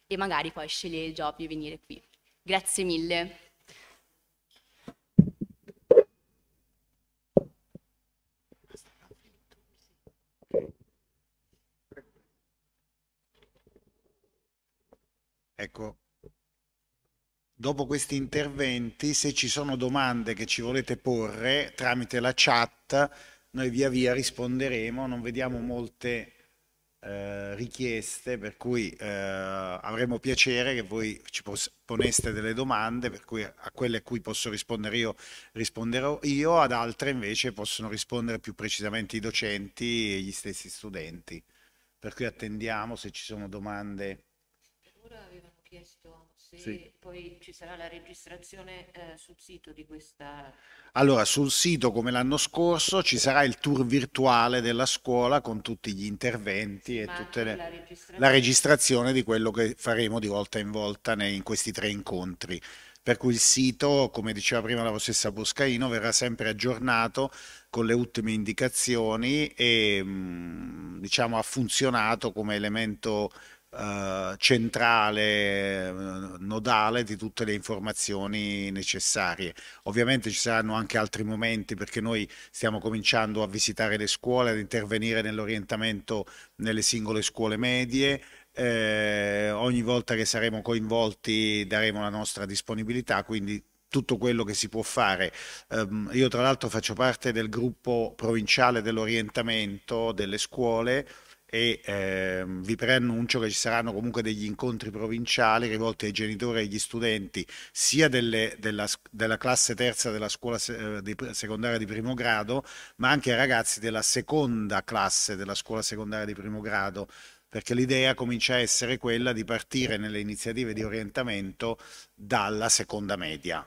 e magari poi scegliere il job e venire qui. Grazie mille. Ecco, dopo questi interventi, se ci sono domande che ci volete porre tramite la chat, noi via via risponderemo, non vediamo molte eh, richieste, per cui eh, avremo piacere che voi ci poneste delle domande, per cui a quelle a cui posso rispondere io risponderò io, ad altre invece possono rispondere più precisamente i docenti e gli stessi studenti. Per cui attendiamo se ci sono domande se sì. poi ci sarà la registrazione eh, sul sito di questa... Allora, sul sito come l'anno scorso ci sarà il tour virtuale della scuola con tutti gli interventi e tutta le... la, registrazione... la, registrazione... di quello che faremo di volta in volta nei, in questi tre incontri. Per cui il sito, come diceva prima la professoressa Boscaino, verrà sempre aggiornato con le ultime indicazioni e mm, diciamo, ha funzionato come elemento eh, centrale, eh, nodale di tutte le informazioni necessarie. Ovviamente ci saranno anche altri momenti perché noi stiamo cominciando a visitare le scuole, ad intervenire nell'orientamento nelle singole scuole medie. Eh, ogni volta che saremo coinvolti daremo la nostra disponibilità, quindi tutto quello che si può fare. Um, io tra l'altro faccio parte del gruppo provinciale dell'orientamento delle scuole e eh, vi preannuncio che ci saranno comunque degli incontri provinciali rivolti ai genitori e agli studenti sia delle, della, della, classe terza della scuola eh, di, secondaria di primo grado, ma anche ai ragazzi della seconda classe della scuola secondaria di primo grado perché l'idea comincia a essere quella di partire nelle iniziative di orientamento dalla seconda media,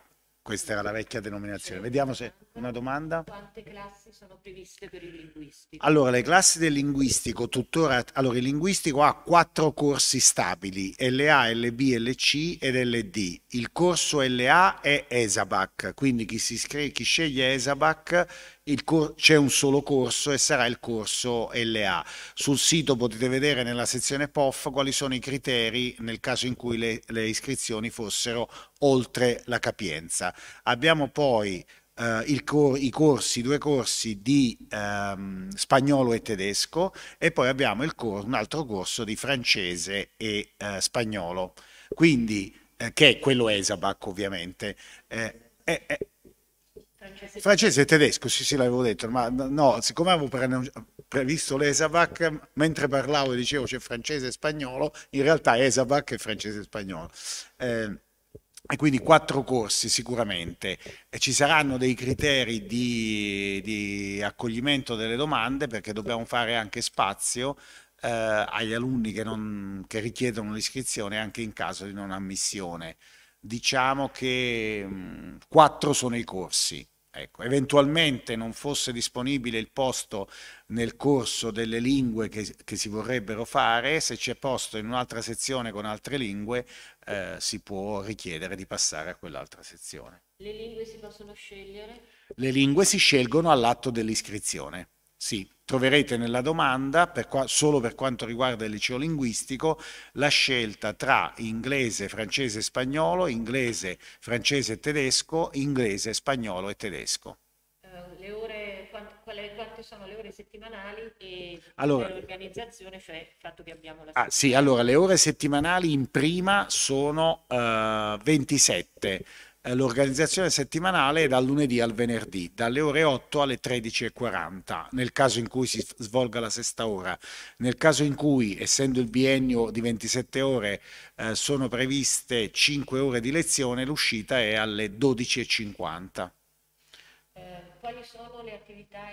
questa era la vecchia denominazione. Vediamo se una domanda. Quante classi sono previste per il linguistico? Allora, le classi del linguistico tuttora. Allora, il linguistico ha quattro corsi stabili: LA, LB, LC ed LD. Il corso LA è ESABAC, quindi chi, si iscri- chi sceglie ESABAC c'è un solo corso e sarà il corso LA. Sul sito potete vedere nella sezione POF quali sono i criteri nel caso in cui le, le iscrizioni fossero oltre la capienza. Abbiamo poi eh, cor i corsi, due corsi di ehm, spagnolo e tedesco e poi abbiamo un altro corso di francese e eh, spagnolo. Quindi, eh, che è quello ESABAC ovviamente. Eh, francese e tedesco, sì, sì, l'avevo detto, ma no, siccome avevo previsto l'Esabac, mentre parlavo dicevo c'è francese e spagnolo, in realtà Esabac è francese e spagnolo. Eh, e quindi quattro corsi sicuramente. E ci saranno dei criteri di, di, accoglimento delle domande perché dobbiamo fare anche spazio eh, agli alunni che, non, che richiedono l'iscrizione anche in caso di non ammissione. Diciamo che mh, quattro sono i corsi ecco, eventualmente non fosse disponibile il posto nel corso delle lingue che, che si vorrebbero fare, se c'è posto in un'altra sezione con altre lingue eh, si può richiedere di passare a quell'altra sezione. Le lingue si possono scegliere? Le lingue si scelgono all'atto dell'iscrizione. Sì, troverete nella domanda, per qua, solo per quanto riguarda il liceo linguistico, la scelta tra inglese, francese e spagnolo, inglese, francese e tedesco, inglese, spagnolo e tedesco. Uh, le ore, quante, quante sono le ore settimanali e allora, l'organizzazione, cioè il fatto che abbiamo la Ah, sì, allora le ore settimanali in prima sono uh, eh, 27 eh, l'organizzazione settimanale è dal lunedì al venerdì, dalle ore 8 alle 13.40, nel caso in cui si svolga la sesta ora. Nel caso in cui, essendo il biennio di 27 ore, eh, sono previste 5 ore di lezione, l'uscita è alle 12.50. Eh, quali sono le attività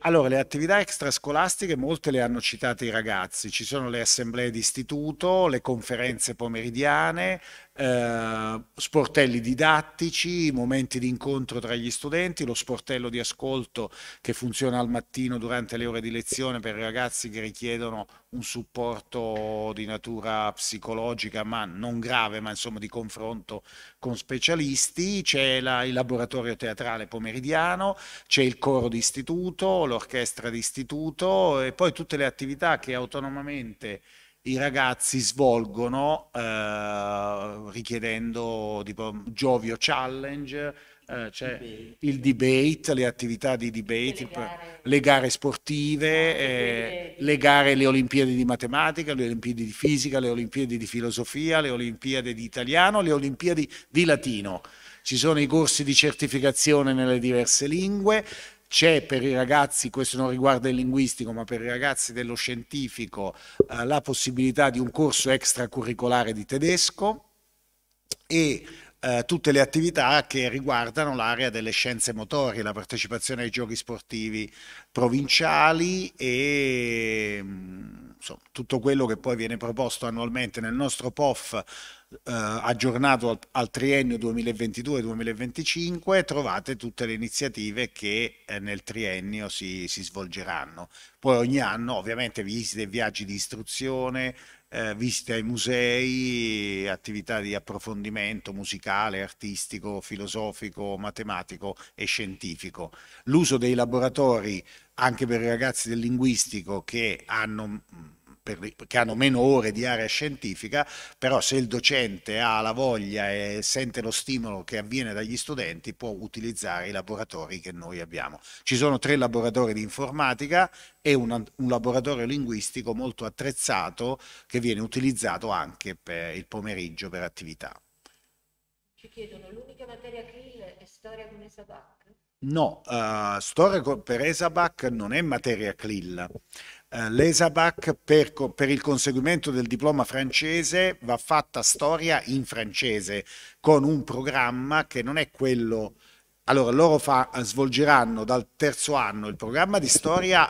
allora, le attività extrascolastiche, molte le hanno citate i ragazzi, ci sono le assemblee di istituto, le conferenze pomeridiane, eh, sportelli didattici, momenti di incontro tra gli studenti, lo sportello di ascolto che funziona al mattino durante le ore di lezione per i ragazzi che richiedono un supporto di natura psicologica, ma non grave, ma insomma di confronto con specialisti, c'è la, il laboratorio teatrale pomeridiano, c'è il coro d'istituto, l'orchestra d'istituto e poi tutte le attività che autonomamente i ragazzi svolgono eh, richiedendo tipo Giovio Challenge, eh, cioè debate. il debate, le attività di debate, le gare, le gare sportive, no, esatto, eh, le gare, le Olimpiadi di matematica, le Olimpiadi di fisica, le Olimpiadi di filosofia, le Olimpiadi di italiano, le Olimpiadi di latino. Ci sono i corsi di certificazione nelle diverse lingue, c'è per i ragazzi, questo non riguarda il linguistico, ma per i ragazzi dello scientifico, eh, la possibilità di un corso extracurricolare di tedesco e eh, tutte le attività che riguardano l'area delle scienze motorie, la partecipazione ai giochi sportivi provinciali e mm, insomma, tutto quello che poi viene proposto annualmente nel nostro POF eh, aggiornato al, al triennio 2022-2025 trovate tutte le iniziative che eh, nel triennio si, si, svolgeranno. Poi ogni anno ovviamente visite e viaggi di istruzione, eh, visite ai musei, attività di approfondimento musicale, artistico, filosofico, matematico e scientifico. L'uso dei laboratori anche per i ragazzi del linguistico che hanno mm, per, che hanno meno ore di area scientifica, però se il docente ha la voglia e sente lo stimolo che avviene dagli studenti può utilizzare i laboratori che noi abbiamo. Ci sono tre laboratori di informatica e un, un laboratorio linguistico molto attrezzato che viene utilizzato anche per il pomeriggio per attività. Ci chiedono l'unica materia CRIL è storia con Esabac? No, uh, storia per Esabac non è materia CLIL eh, l'ESABAC per, per, il conseguimento del diploma francese va fatta storia in francese con un programma che non è quello... Allora, loro fa, svolgeranno dal terzo anno il programma di storia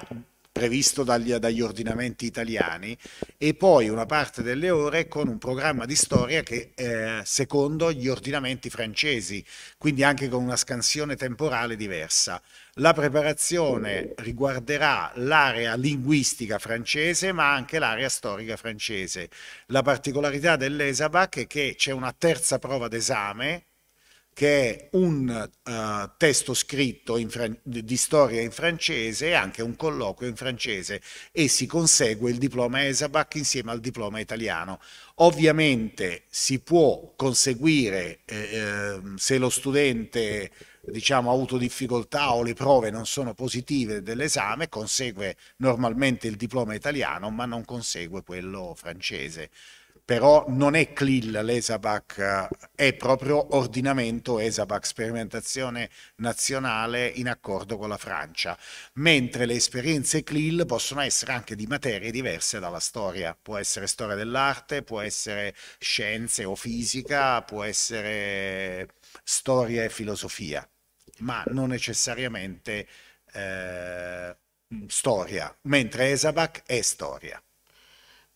previsto dagli, dagli, ordinamenti italiani e poi una parte delle ore con un programma di storia che eh, secondo gli ordinamenti francesi, quindi anche con una scansione temporale diversa. La preparazione riguarderà l'area linguistica francese ma anche l'area storica francese. La particolarità dell'ESABAC è che c'è una terza prova d'esame che è un uh, testo scritto di storia in francese e anche un colloquio in francese e si consegue il diploma ESABAC insieme al diploma italiano. Ovviamente si può conseguire eh, ehm, se lo studente diciamo, ha avuto difficoltà o le prove non sono positive dell'esame, consegue normalmente il diploma italiano ma non consegue quello francese però non è CLIL l'ESABAC, eh, è proprio ordinamento ESABAC, sperimentazione nazionale in accordo con la Francia, mentre le esperienze CLIL possono essere anche di materie diverse dalla storia, può essere storia dell'arte, può essere scienze o fisica, può essere storia e filosofia, ma non necessariamente eh, storia, mentre ESABAC è storia.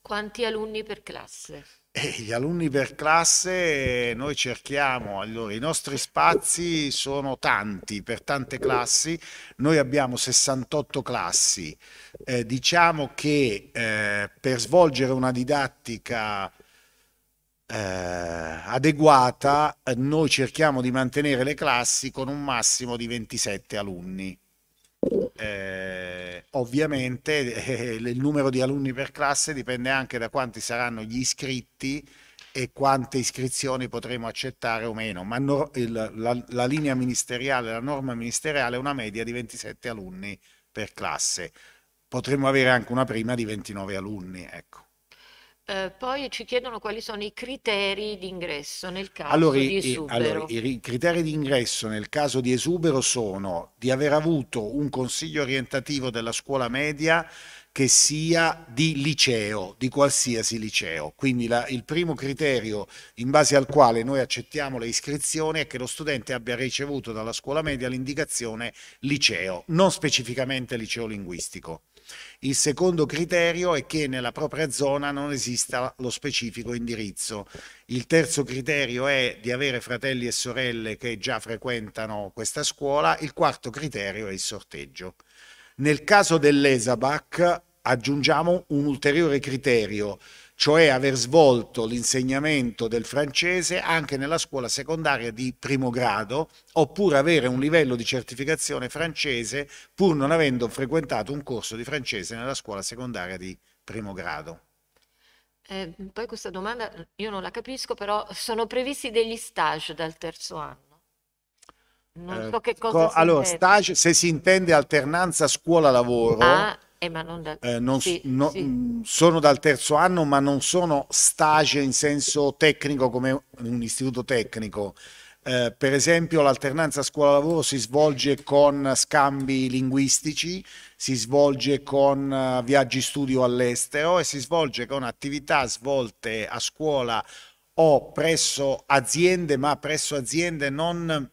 Quanti alunni per classe? E eh, gli alunni per classe eh, noi cerchiamo, allora i nostri spazi sono tanti per tante classi, noi abbiamo 68 classi, eh, diciamo che eh, per svolgere una didattica eh, adeguata eh, noi cerchiamo di mantenere le classi con un massimo di 27 alunni. Eh, ovviamente eh, il numero di alunni per classe dipende anche da quanti saranno gli iscritti e quante iscrizioni potremo accettare o meno, ma no, il, la, la, linea ministeriale, la norma ministeriale è una media di 27 alunni per classe. Potremmo avere anche una prima di 29 alunni, ecco. Eh, poi ci chiedono quali sono i criteri di ingresso nel caso allora, di esubero. Allora, i criteri di ingresso nel caso di esubero sono di aver avuto un consiglio orientativo della scuola media che sia di liceo, di qualsiasi liceo. Quindi la, il primo criterio in base al quale noi accettiamo le iscrizioni è che lo studente abbia ricevuto dalla scuola media l'indicazione liceo, non specificamente liceo linguistico. Il secondo criterio è che nella propria zona non esista lo specifico indirizzo. Il terzo criterio è di avere fratelli e sorelle che già frequentano questa scuola. Il quarto criterio è il sorteggio. Nel caso dell'ESABAC aggiungiamo un ulteriore criterio cioè aver svolto l'insegnamento del francese anche nella scuola secondaria di primo grado, oppure avere un livello di certificazione francese pur non avendo frequentato un corso di francese nella scuola secondaria di primo grado. Eh, poi questa domanda io non la capisco, però sono previsti degli stage dal terzo anno. Non eh, so che cosa eh, co- Allora, intende. stage, se si intende alternanza scuola-lavoro, ah eh, ma non da... eh, non, sì, no, sì. Mm, sono dal terzo anno, ma non sono stage in senso tecnico come un istituto tecnico. Eh, per esempio l'alternanza scuola-lavoro si svolge con scambi linguistici, si svolge con uh, viaggi studio all'estero e si svolge con attività svolte a scuola o presso aziende, ma presso aziende non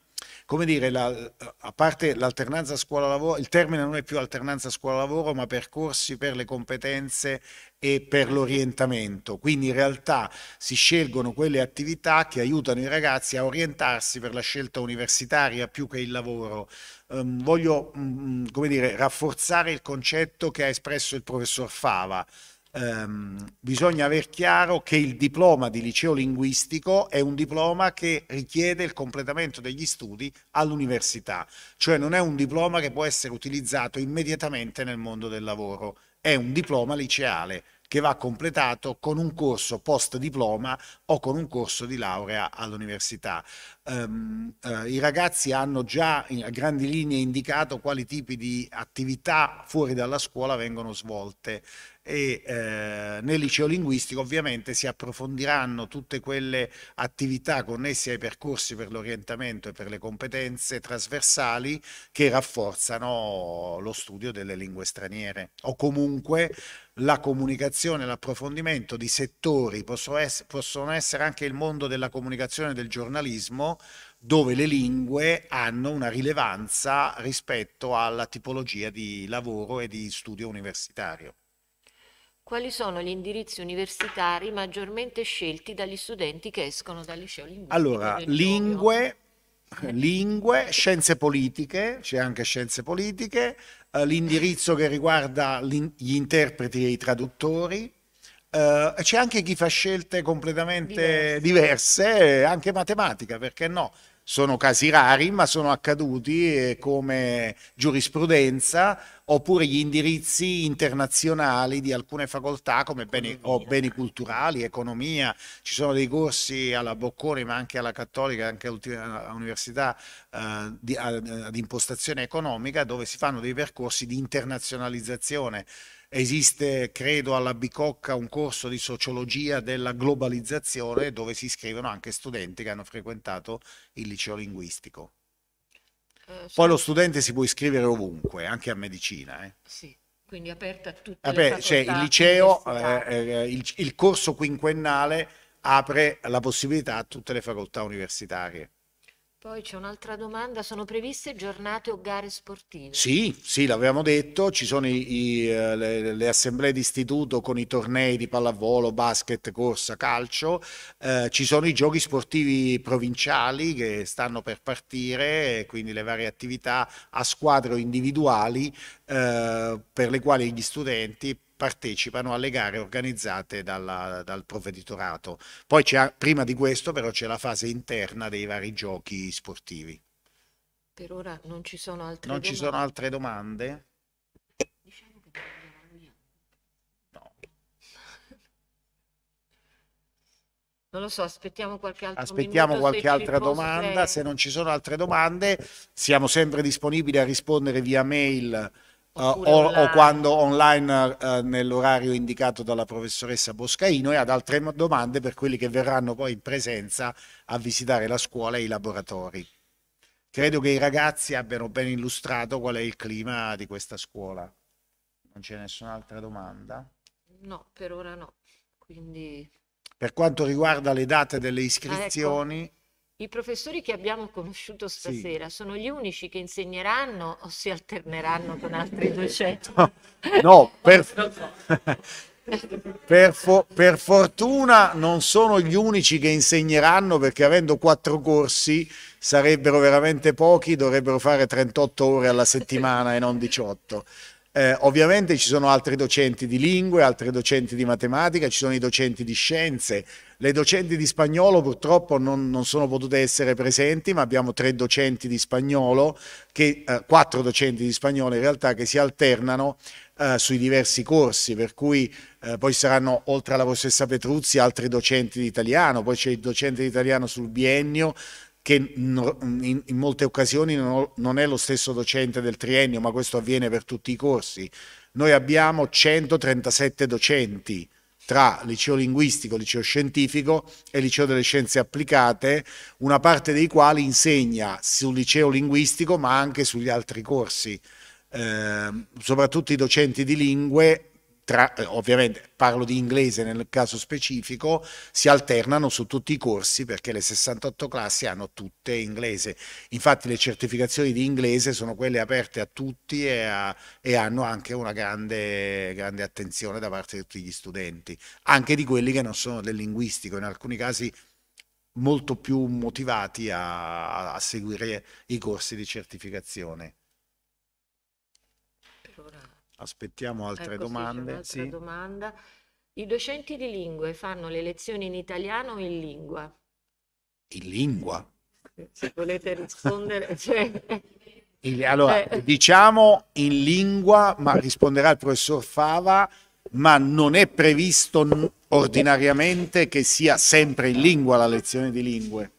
come dire, la, a parte l'alternanza scuola-lavoro, il termine non è più alternanza scuola-lavoro, ma percorsi per le competenze e per l'orientamento. Quindi in realtà si scelgono quelle attività che aiutano i ragazzi a orientarsi per la scelta universitaria più che il lavoro. Um, voglio, um, come dire, rafforzare il concetto che ha espresso il professor Fava ehm, bisogna aver chiaro che il diploma di liceo linguistico è un diploma che richiede il completamento degli studi all'università, cioè non è un diploma che può essere utilizzato immediatamente nel mondo del lavoro, è un diploma liceale che va completato con un corso post diploma o con un corso di laurea all'università ehm, eh, i ragazzi hanno già a grandi linee indicato quali tipi di attività fuori dalla scuola vengono svolte e eh, nel liceo linguistico ovviamente si approfondiranno tutte quelle attività connesse ai percorsi per l'orientamento e per le competenze trasversali che rafforzano lo studio delle lingue straniere o comunque la comunicazione, l'approfondimento di settori, possono essere anche il mondo della comunicazione e del giornalismo, dove le lingue hanno una rilevanza rispetto alla tipologia di lavoro e di studio universitario. Quali sono gli indirizzi universitari maggiormente scelti dagli studenti che escono dal liceo linguistico? Allora, lingue, eh. lingue, scienze politiche, c'è anche scienze politiche, eh, l'indirizzo che riguarda gli interpreti e i traduttori, Uh, c'è anche chi fa scelte completamente diverse. diverse, eh, anche matematica, perché no? Sono casi rari, ma sono accaduti eh, come giurisprudenza oppure gli indirizzi internazionali di alcune facoltà come beni, o beni culturali, economia, ci sono dei corsi alla Bocconi ma anche alla Cattolica, anche all'università eh, di, ad impostazione economica dove si fanno dei percorsi di internazionalizzazione esiste, credo, alla Bicocca un corso di sociologia della globalizzazione dove si iscrivono anche studenti che hanno frequentato il liceo linguistico. Eh, Poi lo studente si può iscrivere ovunque, anche a medicina. Eh. Sì, quindi aperta a tutti. Vabbè, cioè, c'è il liceo, eh, eh, eh, il, il corso quinquennale apre la possibilità a tutte le facoltà universitarie. Poi c'è un'altra domanda, sono previste giornate o gare sportive? Sì, sì, l'avevamo detto, ci sono i, i, eh, le, le, assemblee d'istituto con i tornei di pallavolo, basket, corsa, calcio, eh, ci sono i giochi sportivi provinciali che stanno per partire, quindi le varie attività a squadre o individuali eh, per le quali gli studenti partecipano alle gare organizzate dalla, dal provveditorato. Poi c'è, prima di questo però c'è la fase interna dei vari giochi sportivi. Per ora non ci sono altre non domande. Non ci sono altre domande? Diciamo che no. Non lo so, aspettiamo qualche altra domanda. Aspettiamo qualche altra domanda. Se non ci sono altre domande, siamo sempre disponibili a rispondere via mail o, o, quando online eh, nell'orario indicato dalla professoressa Boscaino e ad altre domande per quelli che verranno poi in presenza a visitare la scuola e i laboratori. Credo che i ragazzi abbiano ben illustrato qual è il clima di questa scuola. Non c'è nessun'altra domanda? No, per ora no. Quindi... Per quanto riguarda le date delle iscrizioni... Ah, ecco i professori che abbiamo conosciuto stasera sì. sono gli unici che insegneranno o si alterneranno con altri docenti? No, per, per, fo- per, fortuna non sono gli unici che insegneranno perché avendo quattro corsi sarebbero veramente pochi, dovrebbero fare 38 ore alla settimana e non 18. Eh, ovviamente ci sono altri docenti di lingue, altri docenti di matematica, ci sono i docenti di scienze. Le docenti di spagnolo purtroppo non, non sono potute essere presenti, ma abbiamo tre docenti di spagnolo, che, eh, quattro docenti di spagnolo in realtà, che si alternano eh, sui diversi corsi, per cui eh, poi saranno, oltre alla professoressa Petruzzi, altri docenti di italiano, poi c'è il docente di italiano sul biennio, che in, molte occasioni non, non è lo stesso docente del triennio, ma questo avviene per tutti i corsi. Noi abbiamo 137 docenti tra liceo linguistico, liceo scientifico e liceo delle scienze applicate, una parte dei quali insegna sul liceo linguistico ma anche sugli altri corsi. Eh, soprattutto i docenti di lingue tra, eh, ovviamente parlo di inglese nel caso specifico, si alternano su tutti i corsi perché le 68 classi hanno tutte inglese. Infatti le certificazioni di inglese sono quelle aperte a tutti e, a, e hanno anche una grande, grande, attenzione da parte di tutti gli studenti, anche di quelli che non sono del linguistico, in alcuni casi molto più motivati a, a seguire i corsi di certificazione. Aspettiamo altre ecco, domande. Sì, domanda. I docenti di lingue fanno le lezioni in italiano o in lingua? In lingua? Se volete rispondere... Cioè... Allora, eh, eh. diciamo in lingua, ma risponderà il professor Fava, ma non è previsto ordinariamente che sia sempre in lingua la lezione di lingue.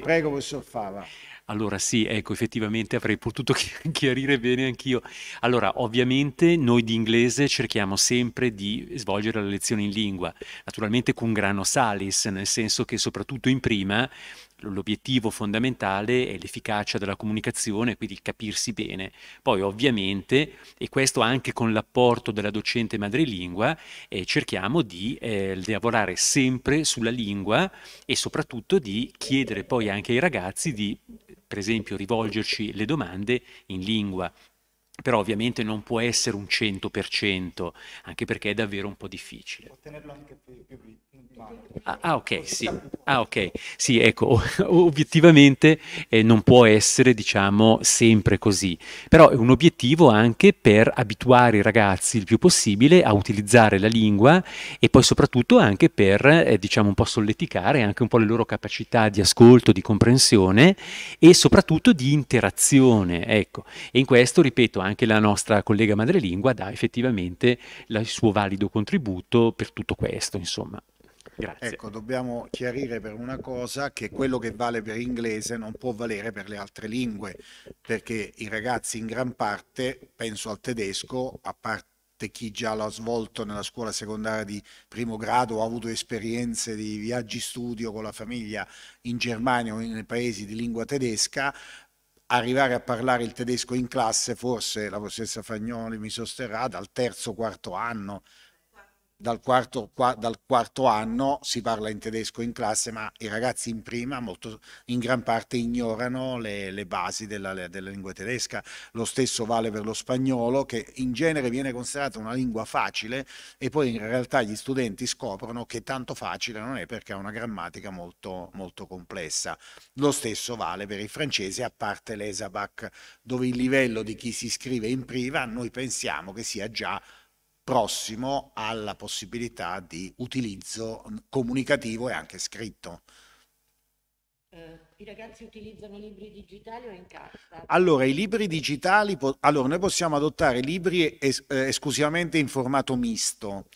Prego, professor Fava. Allora sì, ecco, effettivamente avrei potuto chiarire bene anch'io. Allora, ovviamente noi di inglese cerchiamo sempre di svolgere la lezione in lingua, naturalmente con grano salis, nel senso che soprattutto in prima l'obiettivo fondamentale è l'efficacia della comunicazione, quindi capirsi bene. Poi ovviamente, e questo anche con l'apporto della docente madrelingua, eh, cerchiamo di eh, lavorare sempre sulla lingua e soprattutto di chiedere poi anche ai ragazzi di per esempio rivolgerci le domande in lingua però ovviamente non può essere un 100%, anche perché è davvero un po' difficile. Può tenerlo anche più, più, più ah, ah, ok, sì. Ah, ok, sì, ecco, obiettivamente eh, non può essere, diciamo, sempre così, però è un obiettivo anche per abituare i ragazzi il più possibile a utilizzare la lingua e poi soprattutto anche per, eh, diciamo, un po' solleticare anche un po' le loro capacità di ascolto, di comprensione e soprattutto di interazione, ecco. E in questo, ripeto, anche la nostra collega madrelingua dà effettivamente il suo valido contributo per tutto questo, insomma. Grazie. Ecco, dobbiamo chiarire per una cosa che quello che vale per inglese non può valere per le altre lingue, perché i ragazzi in gran parte, penso al tedesco, a parte chi già l'ha svolto nella scuola secondaria di primo grado, o ha avuto esperienze di viaggi studio con la famiglia in Germania o nei paesi di lingua tedesca, arrivare a parlare il tedesco in classe, forse la professoressa Fagnoli mi sosterrà, dal terzo quarto anno dal quarto, qua, dal quarto, anno si parla in tedesco in classe, ma i ragazzi in prima molto, in gran parte ignorano le, le basi della, della, lingua tedesca. Lo stesso vale per lo spagnolo, che in genere viene considerato una lingua facile e poi in realtà gli studenti scoprono che tanto facile non è perché ha una grammatica molto, molto complessa. Lo stesso vale per i francesi, a parte l'ESABAC, dove il livello di chi si iscrive in prima noi pensiamo che sia già prossimo alla possibilità di utilizzo comunicativo e anche scritto. Eh, I ragazzi utilizzano libri digitali o in carta? Allora, i libri digitali, allora noi possiamo adottare libri es- eh, esclusivamente in formato misto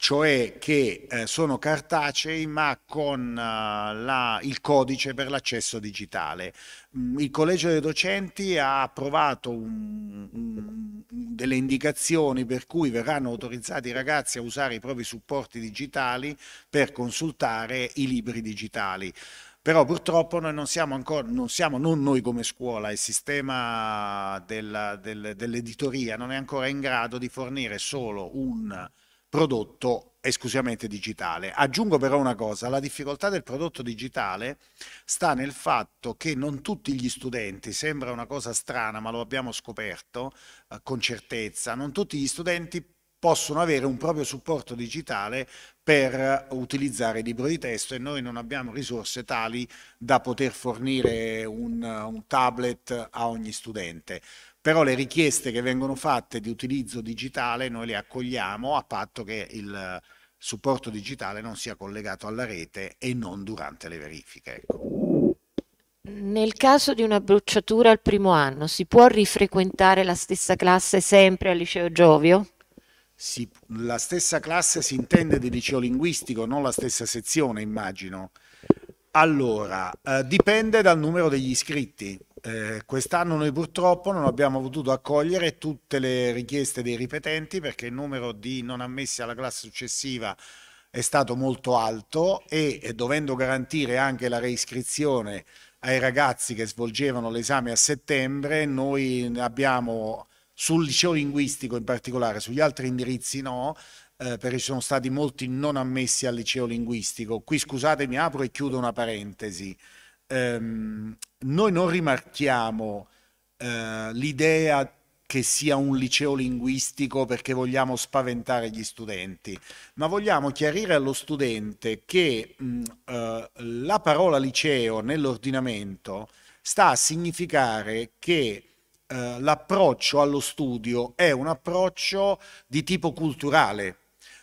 cioè che eh, sono cartacei ma con eh, la, il codice per l'accesso digitale. Mm, il Collegio dei Docenti ha approvato un, un, delle indicazioni per cui verranno autorizzati i ragazzi a usare i propri supporti digitali per consultare i libri digitali però purtroppo noi non siamo ancora, non siamo, non noi come scuola, il sistema dell'editoria non è ancora in grado di fornire solo un prodotto esclusivamente digitale. Aggiungo però una cosa, la difficoltà del prodotto digitale sta nel fatto che non tutti gli studenti, sembra una cosa strana ma lo abbiamo scoperto eh, con certezza, non tutti gli studenti possono avere un proprio supporto digitale per eh, utilizzare il libro di testo e noi non abbiamo risorse tali da poter fornire un, un tablet a ogni studente però le richieste che vengono fatte di utilizzo digitale noi le accogliamo a patto che il eh, supporto digitale non sia collegato alla rete e non durante le verifiche. Ecco. Nel caso di una bruciatura al primo anno, si può rifrequentare la stessa classe sempre al liceo Giovio? Si, la stessa classe si intende di liceo linguistico, non la stessa sezione, immagino. Allora, eh, dipende dal numero degli iscritti. Eh, quest'anno noi purtroppo non abbiamo potuto accogliere tutte le richieste dei ripetenti perché il numero di non ammessi alla classe successiva è stato molto alto e eh, dovendo garantire anche la reiscrizione ai ragazzi che svolgevano l'esame a settembre, noi abbiamo sul liceo linguistico in particolare, sugli altri indirizzi no, eh, perché ci sono stati molti non ammessi al liceo linguistico. Qui scusatemi, apro e chiudo una parentesi ehm, noi non rimarchiamo eh, l'idea che sia un liceo linguistico perché vogliamo spaventare gli studenti, ma vogliamo chiarire allo studente che mh, mm, eh, la parola liceo nell'ordinamento sta a significare che eh, l'approccio allo studio è un approccio di tipo culturale,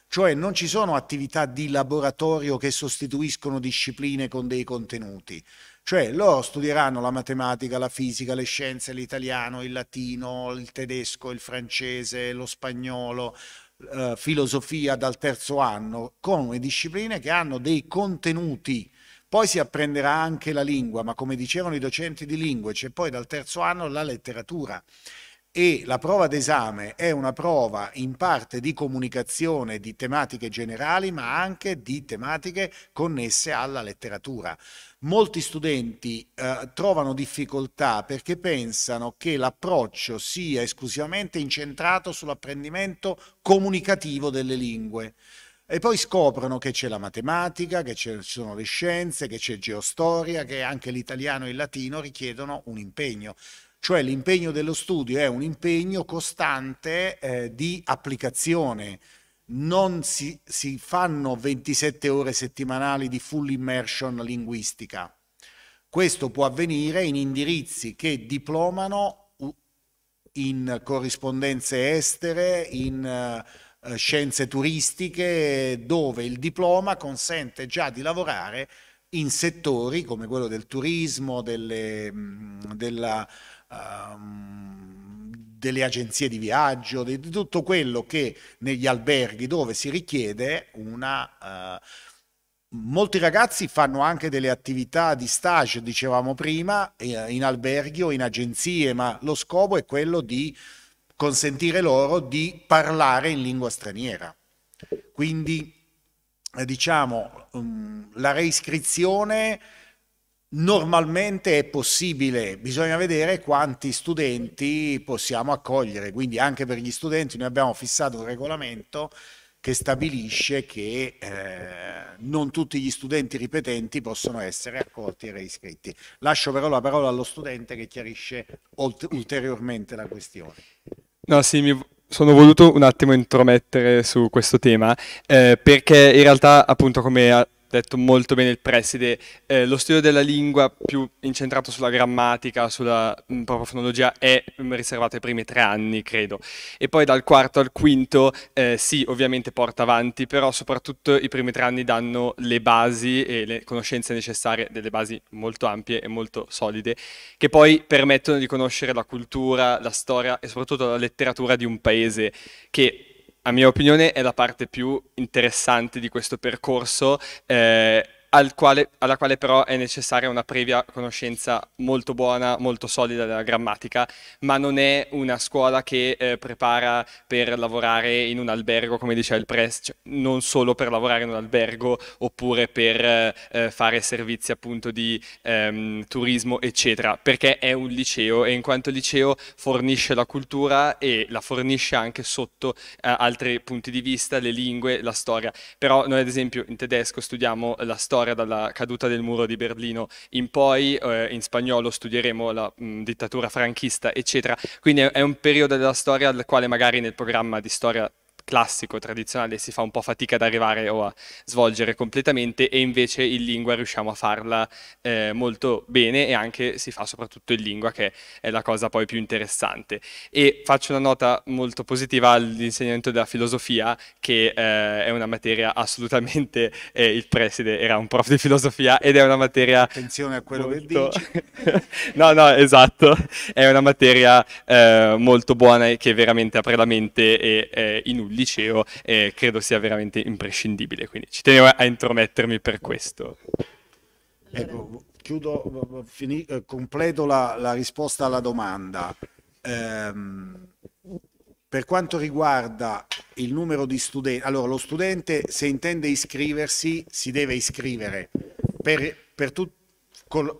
cioè non ci sono attività di laboratorio che sostituiscono discipline con dei contenuti, cioè loro studieranno la matematica, la fisica, le scienze, l'italiano, il latino, il tedesco, il francese, lo spagnolo, eh, filosofia dal terzo anno, come discipline che hanno dei contenuti. Poi si apprenderà anche la lingua, ma come dicevano i docenti di lingue, c'è poi dal terzo anno la letteratura e la prova d'esame è una prova in parte di comunicazione di tematiche generali, ma anche di tematiche connesse alla letteratura molti studenti eh, trovano difficoltà perché pensano che l'approccio sia esclusivamente incentrato sull'apprendimento comunicativo delle lingue. E poi scoprono che c'è la matematica, che ci sono le scienze, che c'è geostoria, che anche l'italiano e il latino richiedono un impegno. Cioè l'impegno dello studio è un impegno costante eh, di applicazione, non si, si fanno 27 ore settimanali di full immersion linguistica. Questo può avvenire in indirizzi che diplomano in corrispondenze estere, in eh, scienze turistiche, dove il diploma consente già di lavorare in settori come quello del turismo, delle, mm, della... Um, delle agenzie di viaggio, di, di, tutto quello che negli alberghi dove si richiede una... Uh, molti ragazzi fanno anche delle attività di stage, dicevamo prima, eh, in alberghi o in agenzie, ma lo scopo è quello di consentire loro di parlare in lingua straniera. Quindi, eh, diciamo, mm, la reiscrizione Normalmente è possibile, bisogna vedere quanti studenti possiamo accogliere, quindi anche per gli studenti noi abbiamo fissato un regolamento che stabilisce che eh, non tutti gli studenti ripetenti possono essere accolti e reiscritti. Lascio però la parola allo studente che chiarisce ulteriormente la questione. No, sì, mi, sono voluto un attimo intromettere su questo tema eh, perché in realtà appunto come detto molto bene il preside, eh, lo studio della lingua più incentrato sulla grammatica, sulla mh, mm, propria fonologia è mm, riservato ai primi tre anni, credo. E poi dal quarto al quinto eh, sì, ovviamente porta avanti, però soprattutto i primi tre anni danno le basi e le conoscenze necessarie, delle basi molto ampie e molto solide, che poi permettono di conoscere la cultura, la storia e soprattutto la letteratura di un paese che a mia opinione è la parte più interessante di questo percorso eh, al quale, alla quale però è necessaria una previa conoscenza molto buona, molto solida della grammatica, ma non è una scuola che eh, prepara per lavorare in un albergo, come diceva il Press, cioè, non solo per lavorare in un albergo oppure per eh, eh, fare servizi appunto di ehm, turismo, eccetera, perché è un liceo e in quanto liceo fornisce la cultura e la fornisce anche sotto eh, altri punti di vista, le lingue, la storia. Però noi ad esempio in tedesco studiamo la storia storia dalla caduta del muro di Berlino in poi, eh, in spagnolo studieremo la mh, dittatura franchista, eccetera. Quindi è, è un periodo della storia al quale magari nel programma di storia classico, tradizionale, si fa un po' fatica ad arrivare o a svolgere completamente e invece in lingua riusciamo a farla eh, molto bene e anche si fa soprattutto in lingua che è la cosa poi più interessante. E faccio una nota molto positiva all'insegnamento della filosofia che eh, è una materia assolutamente, eh, il preside era un prof di filosofia ed è una materia... Attenzione a quello molto... che dici. no, no, esatto, è una materia eh, molto buona e che veramente apre la mente e eh, inutile liceo e credo sia veramente imprescindibile, quindi ci tenevo a intromettermi per questo. Ecco, chiudo, fini, eh, completo la, la, risposta alla domanda. Ehm, per quanto riguarda il numero di studenti, allora lo studente se intende iscriversi si deve iscrivere per, per tut, col,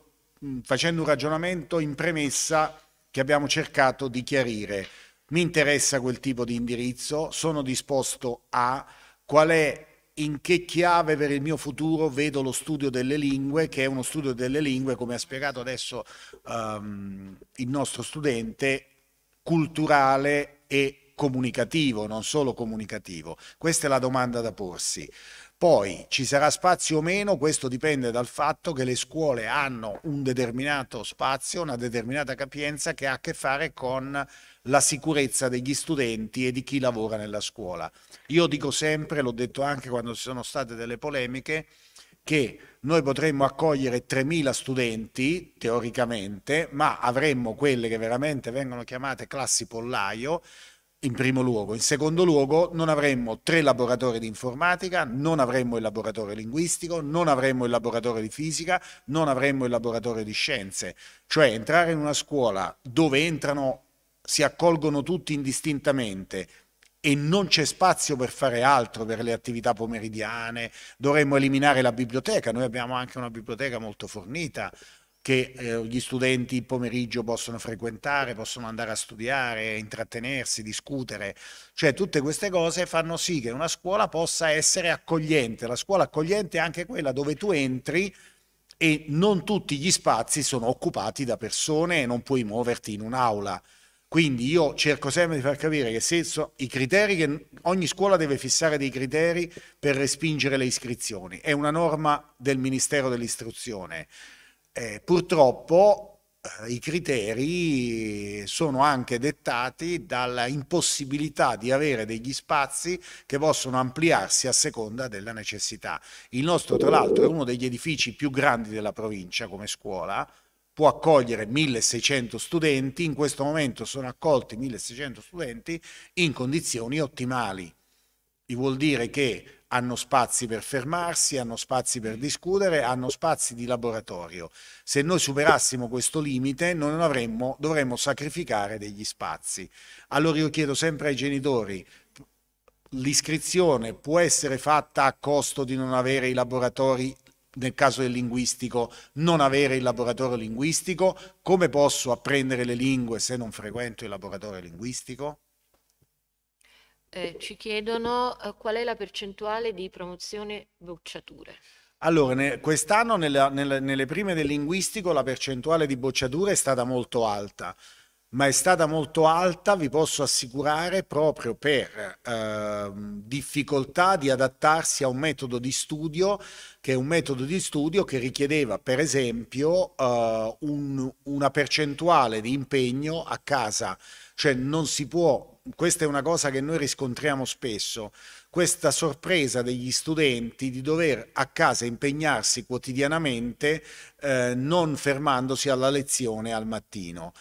facendo un ragionamento in premessa che abbiamo cercato di chiarire mi interessa quel tipo di indirizzo, sono disposto a qual è in che chiave per il mio futuro vedo lo studio delle lingue, che è uno studio delle lingue, come ha spiegato adesso um, il nostro studente, culturale e comunicativo, non solo comunicativo. Questa è la domanda da porsi. Poi ci sarà spazio o meno, questo dipende dal fatto che le scuole hanno un determinato spazio, una determinata capienza che ha a che fare con la sicurezza degli studenti e di chi lavora nella scuola. Io dico sempre, l'ho detto anche quando ci sono state delle polemiche, che noi potremmo accogliere 3.000 studenti teoricamente, ma avremmo quelle che veramente vengono chiamate classi pollaio, in primo luogo. In secondo luogo non avremmo tre laboratori di informatica, non avremmo il laboratorio linguistico, non avremmo il laboratorio di fisica, non avremmo il laboratorio di scienze. Cioè entrare in una scuola dove entrano si accolgono tutti indistintamente e non c'è spazio per fare altro per le attività pomeridiane, dovremmo eliminare la biblioteca, noi abbiamo anche una biblioteca molto fornita che eh, gli studenti il pomeriggio possono frequentare, possono andare a studiare, intrattenersi, discutere, cioè tutte queste cose fanno sì che una scuola possa essere accogliente, la scuola accogliente è anche quella dove tu entri e non tutti gli spazi sono occupati da persone e non puoi muoverti in un'aula. Quindi io cerco sempre di far capire che senso, i criteri che ogni scuola deve fissare dei criteri per respingere le iscrizioni, è una norma del Ministero dell'Istruzione. Eh, purtroppo eh, i criteri sono anche dettati dalla impossibilità di avere degli spazi che possono ampliarsi a seconda della necessità. Il nostro, tra l'altro, è uno degli edifici più grandi della provincia come scuola, può accogliere 1600 studenti, in questo momento sono accolti 1600 studenti in condizioni ottimali. E vuol dire che hanno spazi per fermarsi, hanno spazi per discutere, hanno spazi di laboratorio. Se noi superassimo questo limite, non avremmo, dovremmo sacrificare degli spazi. Allora io chiedo sempre ai genitori, l'iscrizione può essere fatta a costo di non avere i laboratori nel caso del linguistico, non avere il laboratorio linguistico? Come posso apprendere le lingue se non frequento il laboratorio linguistico? Eh, ci chiedono eh, qual è la percentuale di promozione bocciature. Allora, ne, quest'anno nella, nella, nelle prime del linguistico la percentuale di bocciature è stata molto alta ma è stata molto alta, vi posso assicurare, proprio per eh, difficoltà di adattarsi a un metodo di studio che è un metodo di studio che richiedeva, per esempio, eh, un, una percentuale di impegno a casa, cioè non si può questa è una cosa che noi riscontriamo spesso, questa sorpresa degli studenti di dover a casa impegnarsi quotidianamente eh, non fermandosi alla lezione al mattino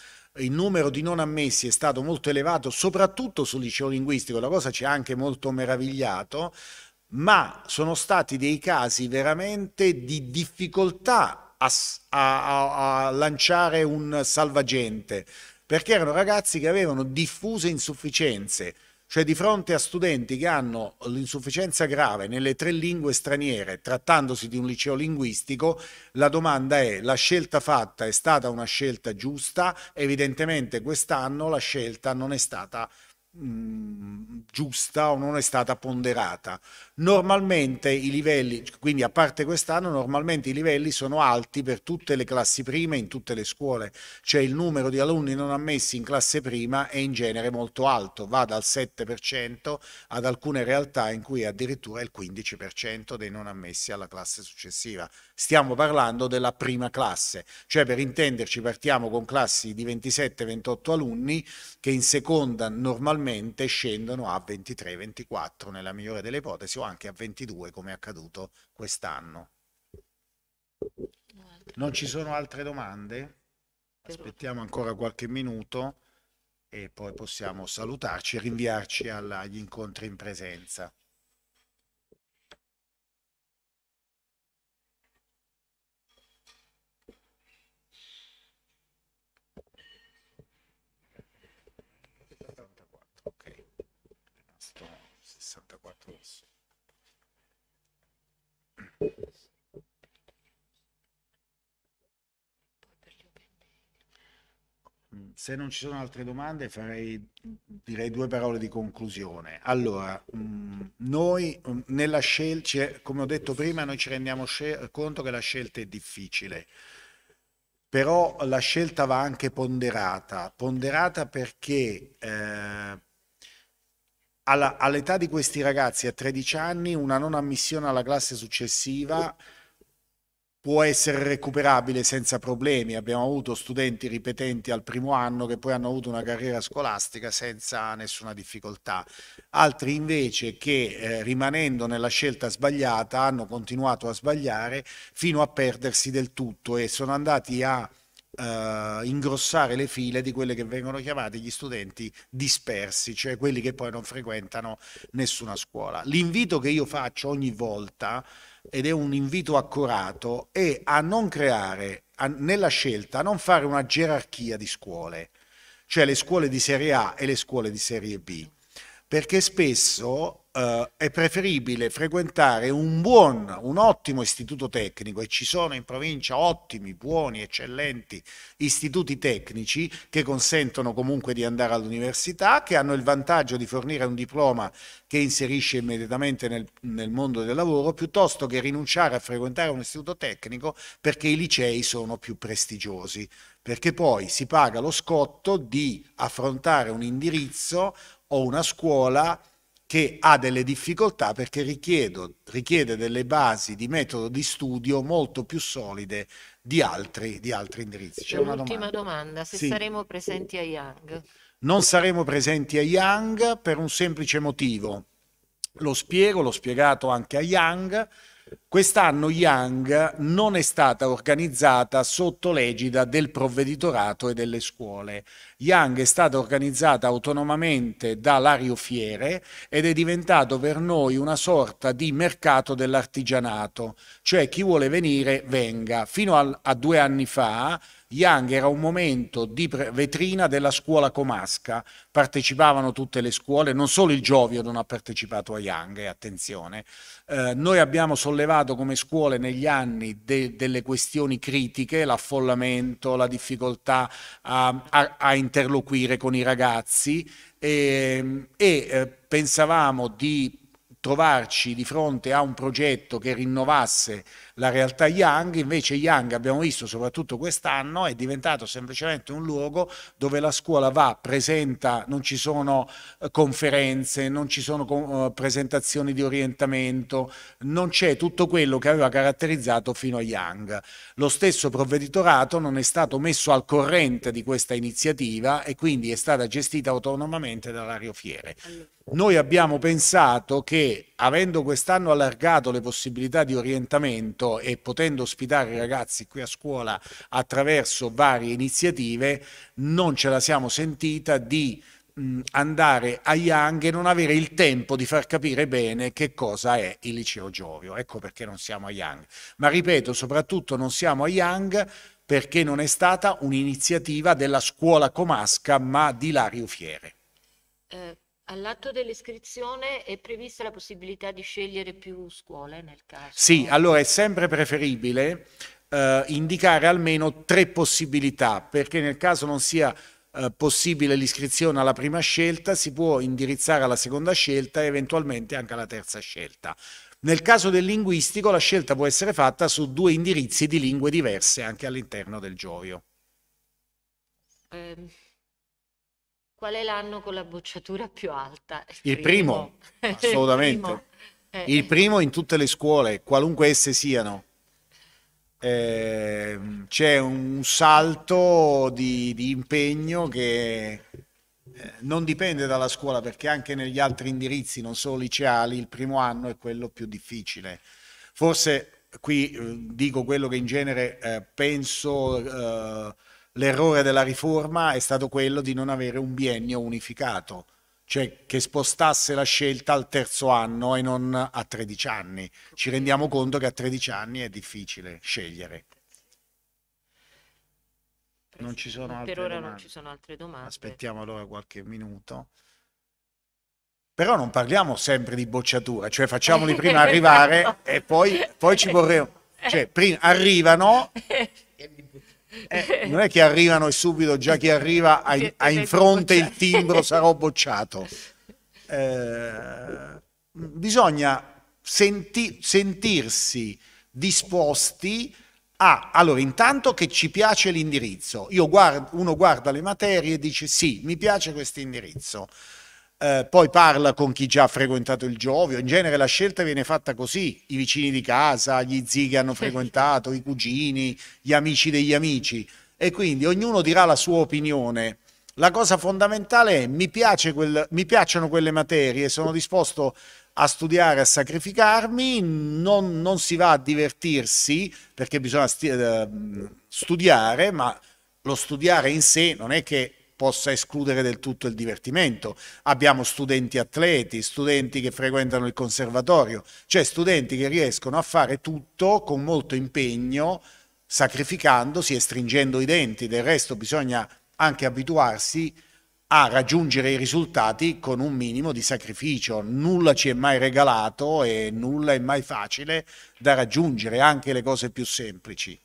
il numero di non ammessi è stato molto elevato, soprattutto sul liceo linguistico, la cosa ci ha anche molto meravigliato, ma sono stati dei casi veramente di difficoltà a, a, a lanciare un salvagente, perché erano ragazzi che avevano diffuse insufficienze cioè di fronte a studenti che hanno l'insufficienza grave nelle tre lingue straniere, trattandosi di un liceo linguistico, la domanda è la scelta fatta è stata una scelta giusta? Evidentemente quest'anno la scelta non è stata mh, mm, giusta o non è stata ponderata. Normalmente i livelli, quindi a parte quest'anno, normalmente i livelli sono alti per tutte le classi prime in tutte le scuole, cioè il numero di alunni non ammessi in classe prima è in genere molto alto, va dal 7% ad alcune realtà in cui è addirittura il 15% dei non ammessi alla classe successiva. Stiamo parlando della prima classe, cioè per intenderci partiamo con classi di 27-28 alunni che in seconda normalmente scendono a 23-24 nella migliore delle ipotesi anche a 22 come è accaduto quest'anno. Non ci sono altre domande? Aspettiamo ancora qualche minuto e poi possiamo salutarci e rinviarci agli incontri in presenza. Okay. 64 rosso. Mm, se non ci sono altre domande farei direi due parole di conclusione. Allora, mm, noi mm, nella scelta, come ho detto prima, noi ci rendiamo conto che la scelta è difficile, però la scelta va anche ponderata, ponderata perché eh, all'età di questi ragazzi a 13 anni una non ammissione alla classe successiva può essere recuperabile senza problemi. Abbiamo avuto studenti ripetenti al primo anno che poi hanno avuto una carriera scolastica senza nessuna difficoltà. Altri invece che eh, rimanendo nella scelta sbagliata hanno continuato a sbagliare fino a perdersi del tutto e sono andati a eh, ingrossare le file di quelli che vengono chiamati gli studenti dispersi, cioè quelli che poi non frequentano nessuna scuola. L'invito che io faccio ogni volta, ed è un invito accurato, è a non creare a, nella scelta, a non fare una gerarchia di scuole, cioè le scuole di serie A e le scuole di serie B, perché spesso eh, è preferibile frequentare un buon, un ottimo istituto tecnico e ci sono in provincia ottimi, buoni, eccellenti istituti tecnici che consentono comunque di andare all'università, che hanno il vantaggio di fornire un diploma che inserisce immediatamente nel, nel mondo del lavoro, piuttosto che rinunciare a frequentare un istituto tecnico perché i licei sono più prestigiosi perché poi si paga lo scotto di affrontare un indirizzo o una scuola che ha delle difficoltà perché richiedo, richiede delle basi di metodo di studio molto più solide di altri, di altri indirizzi. C'è un'ultima domanda. domanda. se sì. saremo presenti a Young? Non saremo presenti a Young per un semplice motivo. Lo spiego, l'ho spiegato anche a Young Quest'anno Young non è stata organizzata sotto l'egida del provveditorato e delle scuole. Young è stata organizzata autonomamente da Lario Fiere ed è diventato per noi una sorta di mercato dell'artigianato, cioè chi vuole venire venga. Fino a, a due anni fa Young era un momento di vetrina della scuola comasca, partecipavano tutte le scuole, non solo il Giovio non ha partecipato a Young, eh, attenzione, eh, noi abbiamo sollevato come scuole negli anni de delle questioni critiche, l'affollamento, la difficoltà a, a, a, interloquire con i ragazzi e, ehm, e eh, pensavamo di trovarci di fronte a un progetto che rinnovasse la realtà Young, invece Young abbiamo visto soprattutto quest'anno è diventato semplicemente un luogo dove la scuola va, presenta, non ci sono eh, conferenze, non ci sono eh, presentazioni di orientamento, non c'è tutto quello che aveva caratterizzato fino a Young. Lo stesso provveditorato non è stato messo al corrente di questa iniziativa e quindi è stata gestita autonomamente dall'Ario Fiere noi abbiamo pensato che avendo quest'anno allargato le possibilità di orientamento e potendo ospitare i ragazzi qui a scuola attraverso varie iniziative, non ce la siamo sentita di mh, andare a Young e non avere il tempo di far capire bene che cosa è il liceo Giovio. Ecco perché non siamo a Young. Ma ripeto, soprattutto non siamo a Young perché non è stata un'iniziativa della scuola comasca ma di Lario Fiere. Eh All'atto dell'iscrizione è prevista la possibilità di scegliere più scuole nel caso? Sì, allora è sempre preferibile eh, indicare almeno tre possibilità, perché nel caso non sia eh, possibile l'iscrizione alla prima scelta, si può indirizzare alla seconda scelta e eventualmente anche alla terza scelta. Nel caso del linguistico la scelta può essere fatta su due indirizzi di lingue diverse anche all'interno del gioio. Eh Qual è l'anno con la bocciatura più alta? Il, primo, primo assolutamente. Il primo. Eh. il primo. in tutte le scuole, qualunque esse siano. Eh, c'è un salto di, di impegno che eh, non dipende dalla scuola perché anche negli altri indirizzi, non solo liceali, il primo anno è quello più difficile. Forse qui eh, dico quello che in genere eh, penso eh, l'errore della riforma è stato quello di non avere un biennio unificato, cioè che spostasse la scelta al terzo anno e non a 13 anni. Ci rendiamo conto che a 13 anni è difficile scegliere. Non ci sono altre per ora domande. non ci sono altre domande. Aspettiamo allora qualche minuto. Però non parliamo sempre di bocciatura, cioè facciamoli prima arrivare esatto. e poi, poi ci vorremmo. Cioè, prima arrivano Eh, non è che arrivano e subito già chi arriva ha, ha in fronte il timbro sarò bocciato. Eh, bisogna senti sentirsi disposti a... Allora, intanto che ci piace l'indirizzo. Guard uno guarda le materie e dice sì, mi piace questo indirizzo eh, poi parla con chi già ha frequentato il Giovio, in genere la scelta viene fatta così, i vicini di casa, gli zii che hanno frequentato, i cugini, gli amici degli amici e quindi ognuno dirà la sua opinione. La cosa fondamentale è mi, piace quel, mi piacciono quelle materie, sono disposto a studiare, a sacrificarmi, non, non si va a divertirsi perché bisogna sti- eh, studiare, ma lo studiare in sé non è che possa escludere del tutto il divertimento. Abbiamo studenti atleti, studenti che frequentano il conservatorio, cioè studenti che riescono a fare tutto con molto impegno, sacrificandosi e stringendo i denti. Del resto bisogna anche abituarsi a raggiungere i risultati con un minimo di sacrificio. Nulla ci è mai regalato e nulla è mai facile da raggiungere, anche le cose più semplici.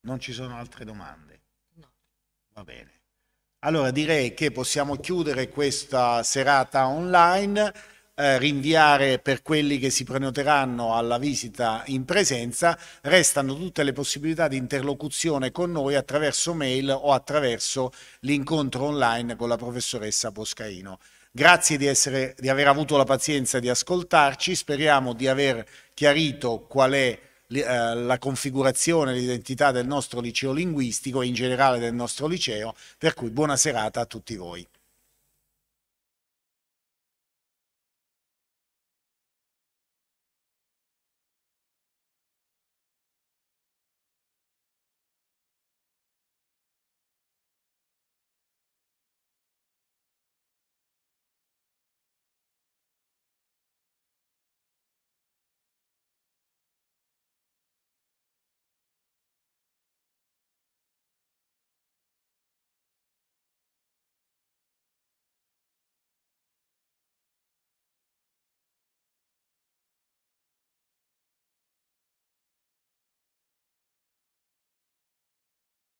Non ci sono altre domande. Va bene. Allora direi che possiamo chiudere questa serata online, eh, rinviare per quelli che si prenoteranno alla visita in presenza, restano tutte le possibilità di interlocuzione con noi attraverso mail o attraverso l'incontro online con la professoressa Boscaino. Grazie di, essere, di aver avuto la pazienza di ascoltarci, speriamo di aver chiarito qual è eh, la configurazione, l'identità del nostro liceo linguistico e in generale del nostro liceo, per cui buona serata a tutti voi.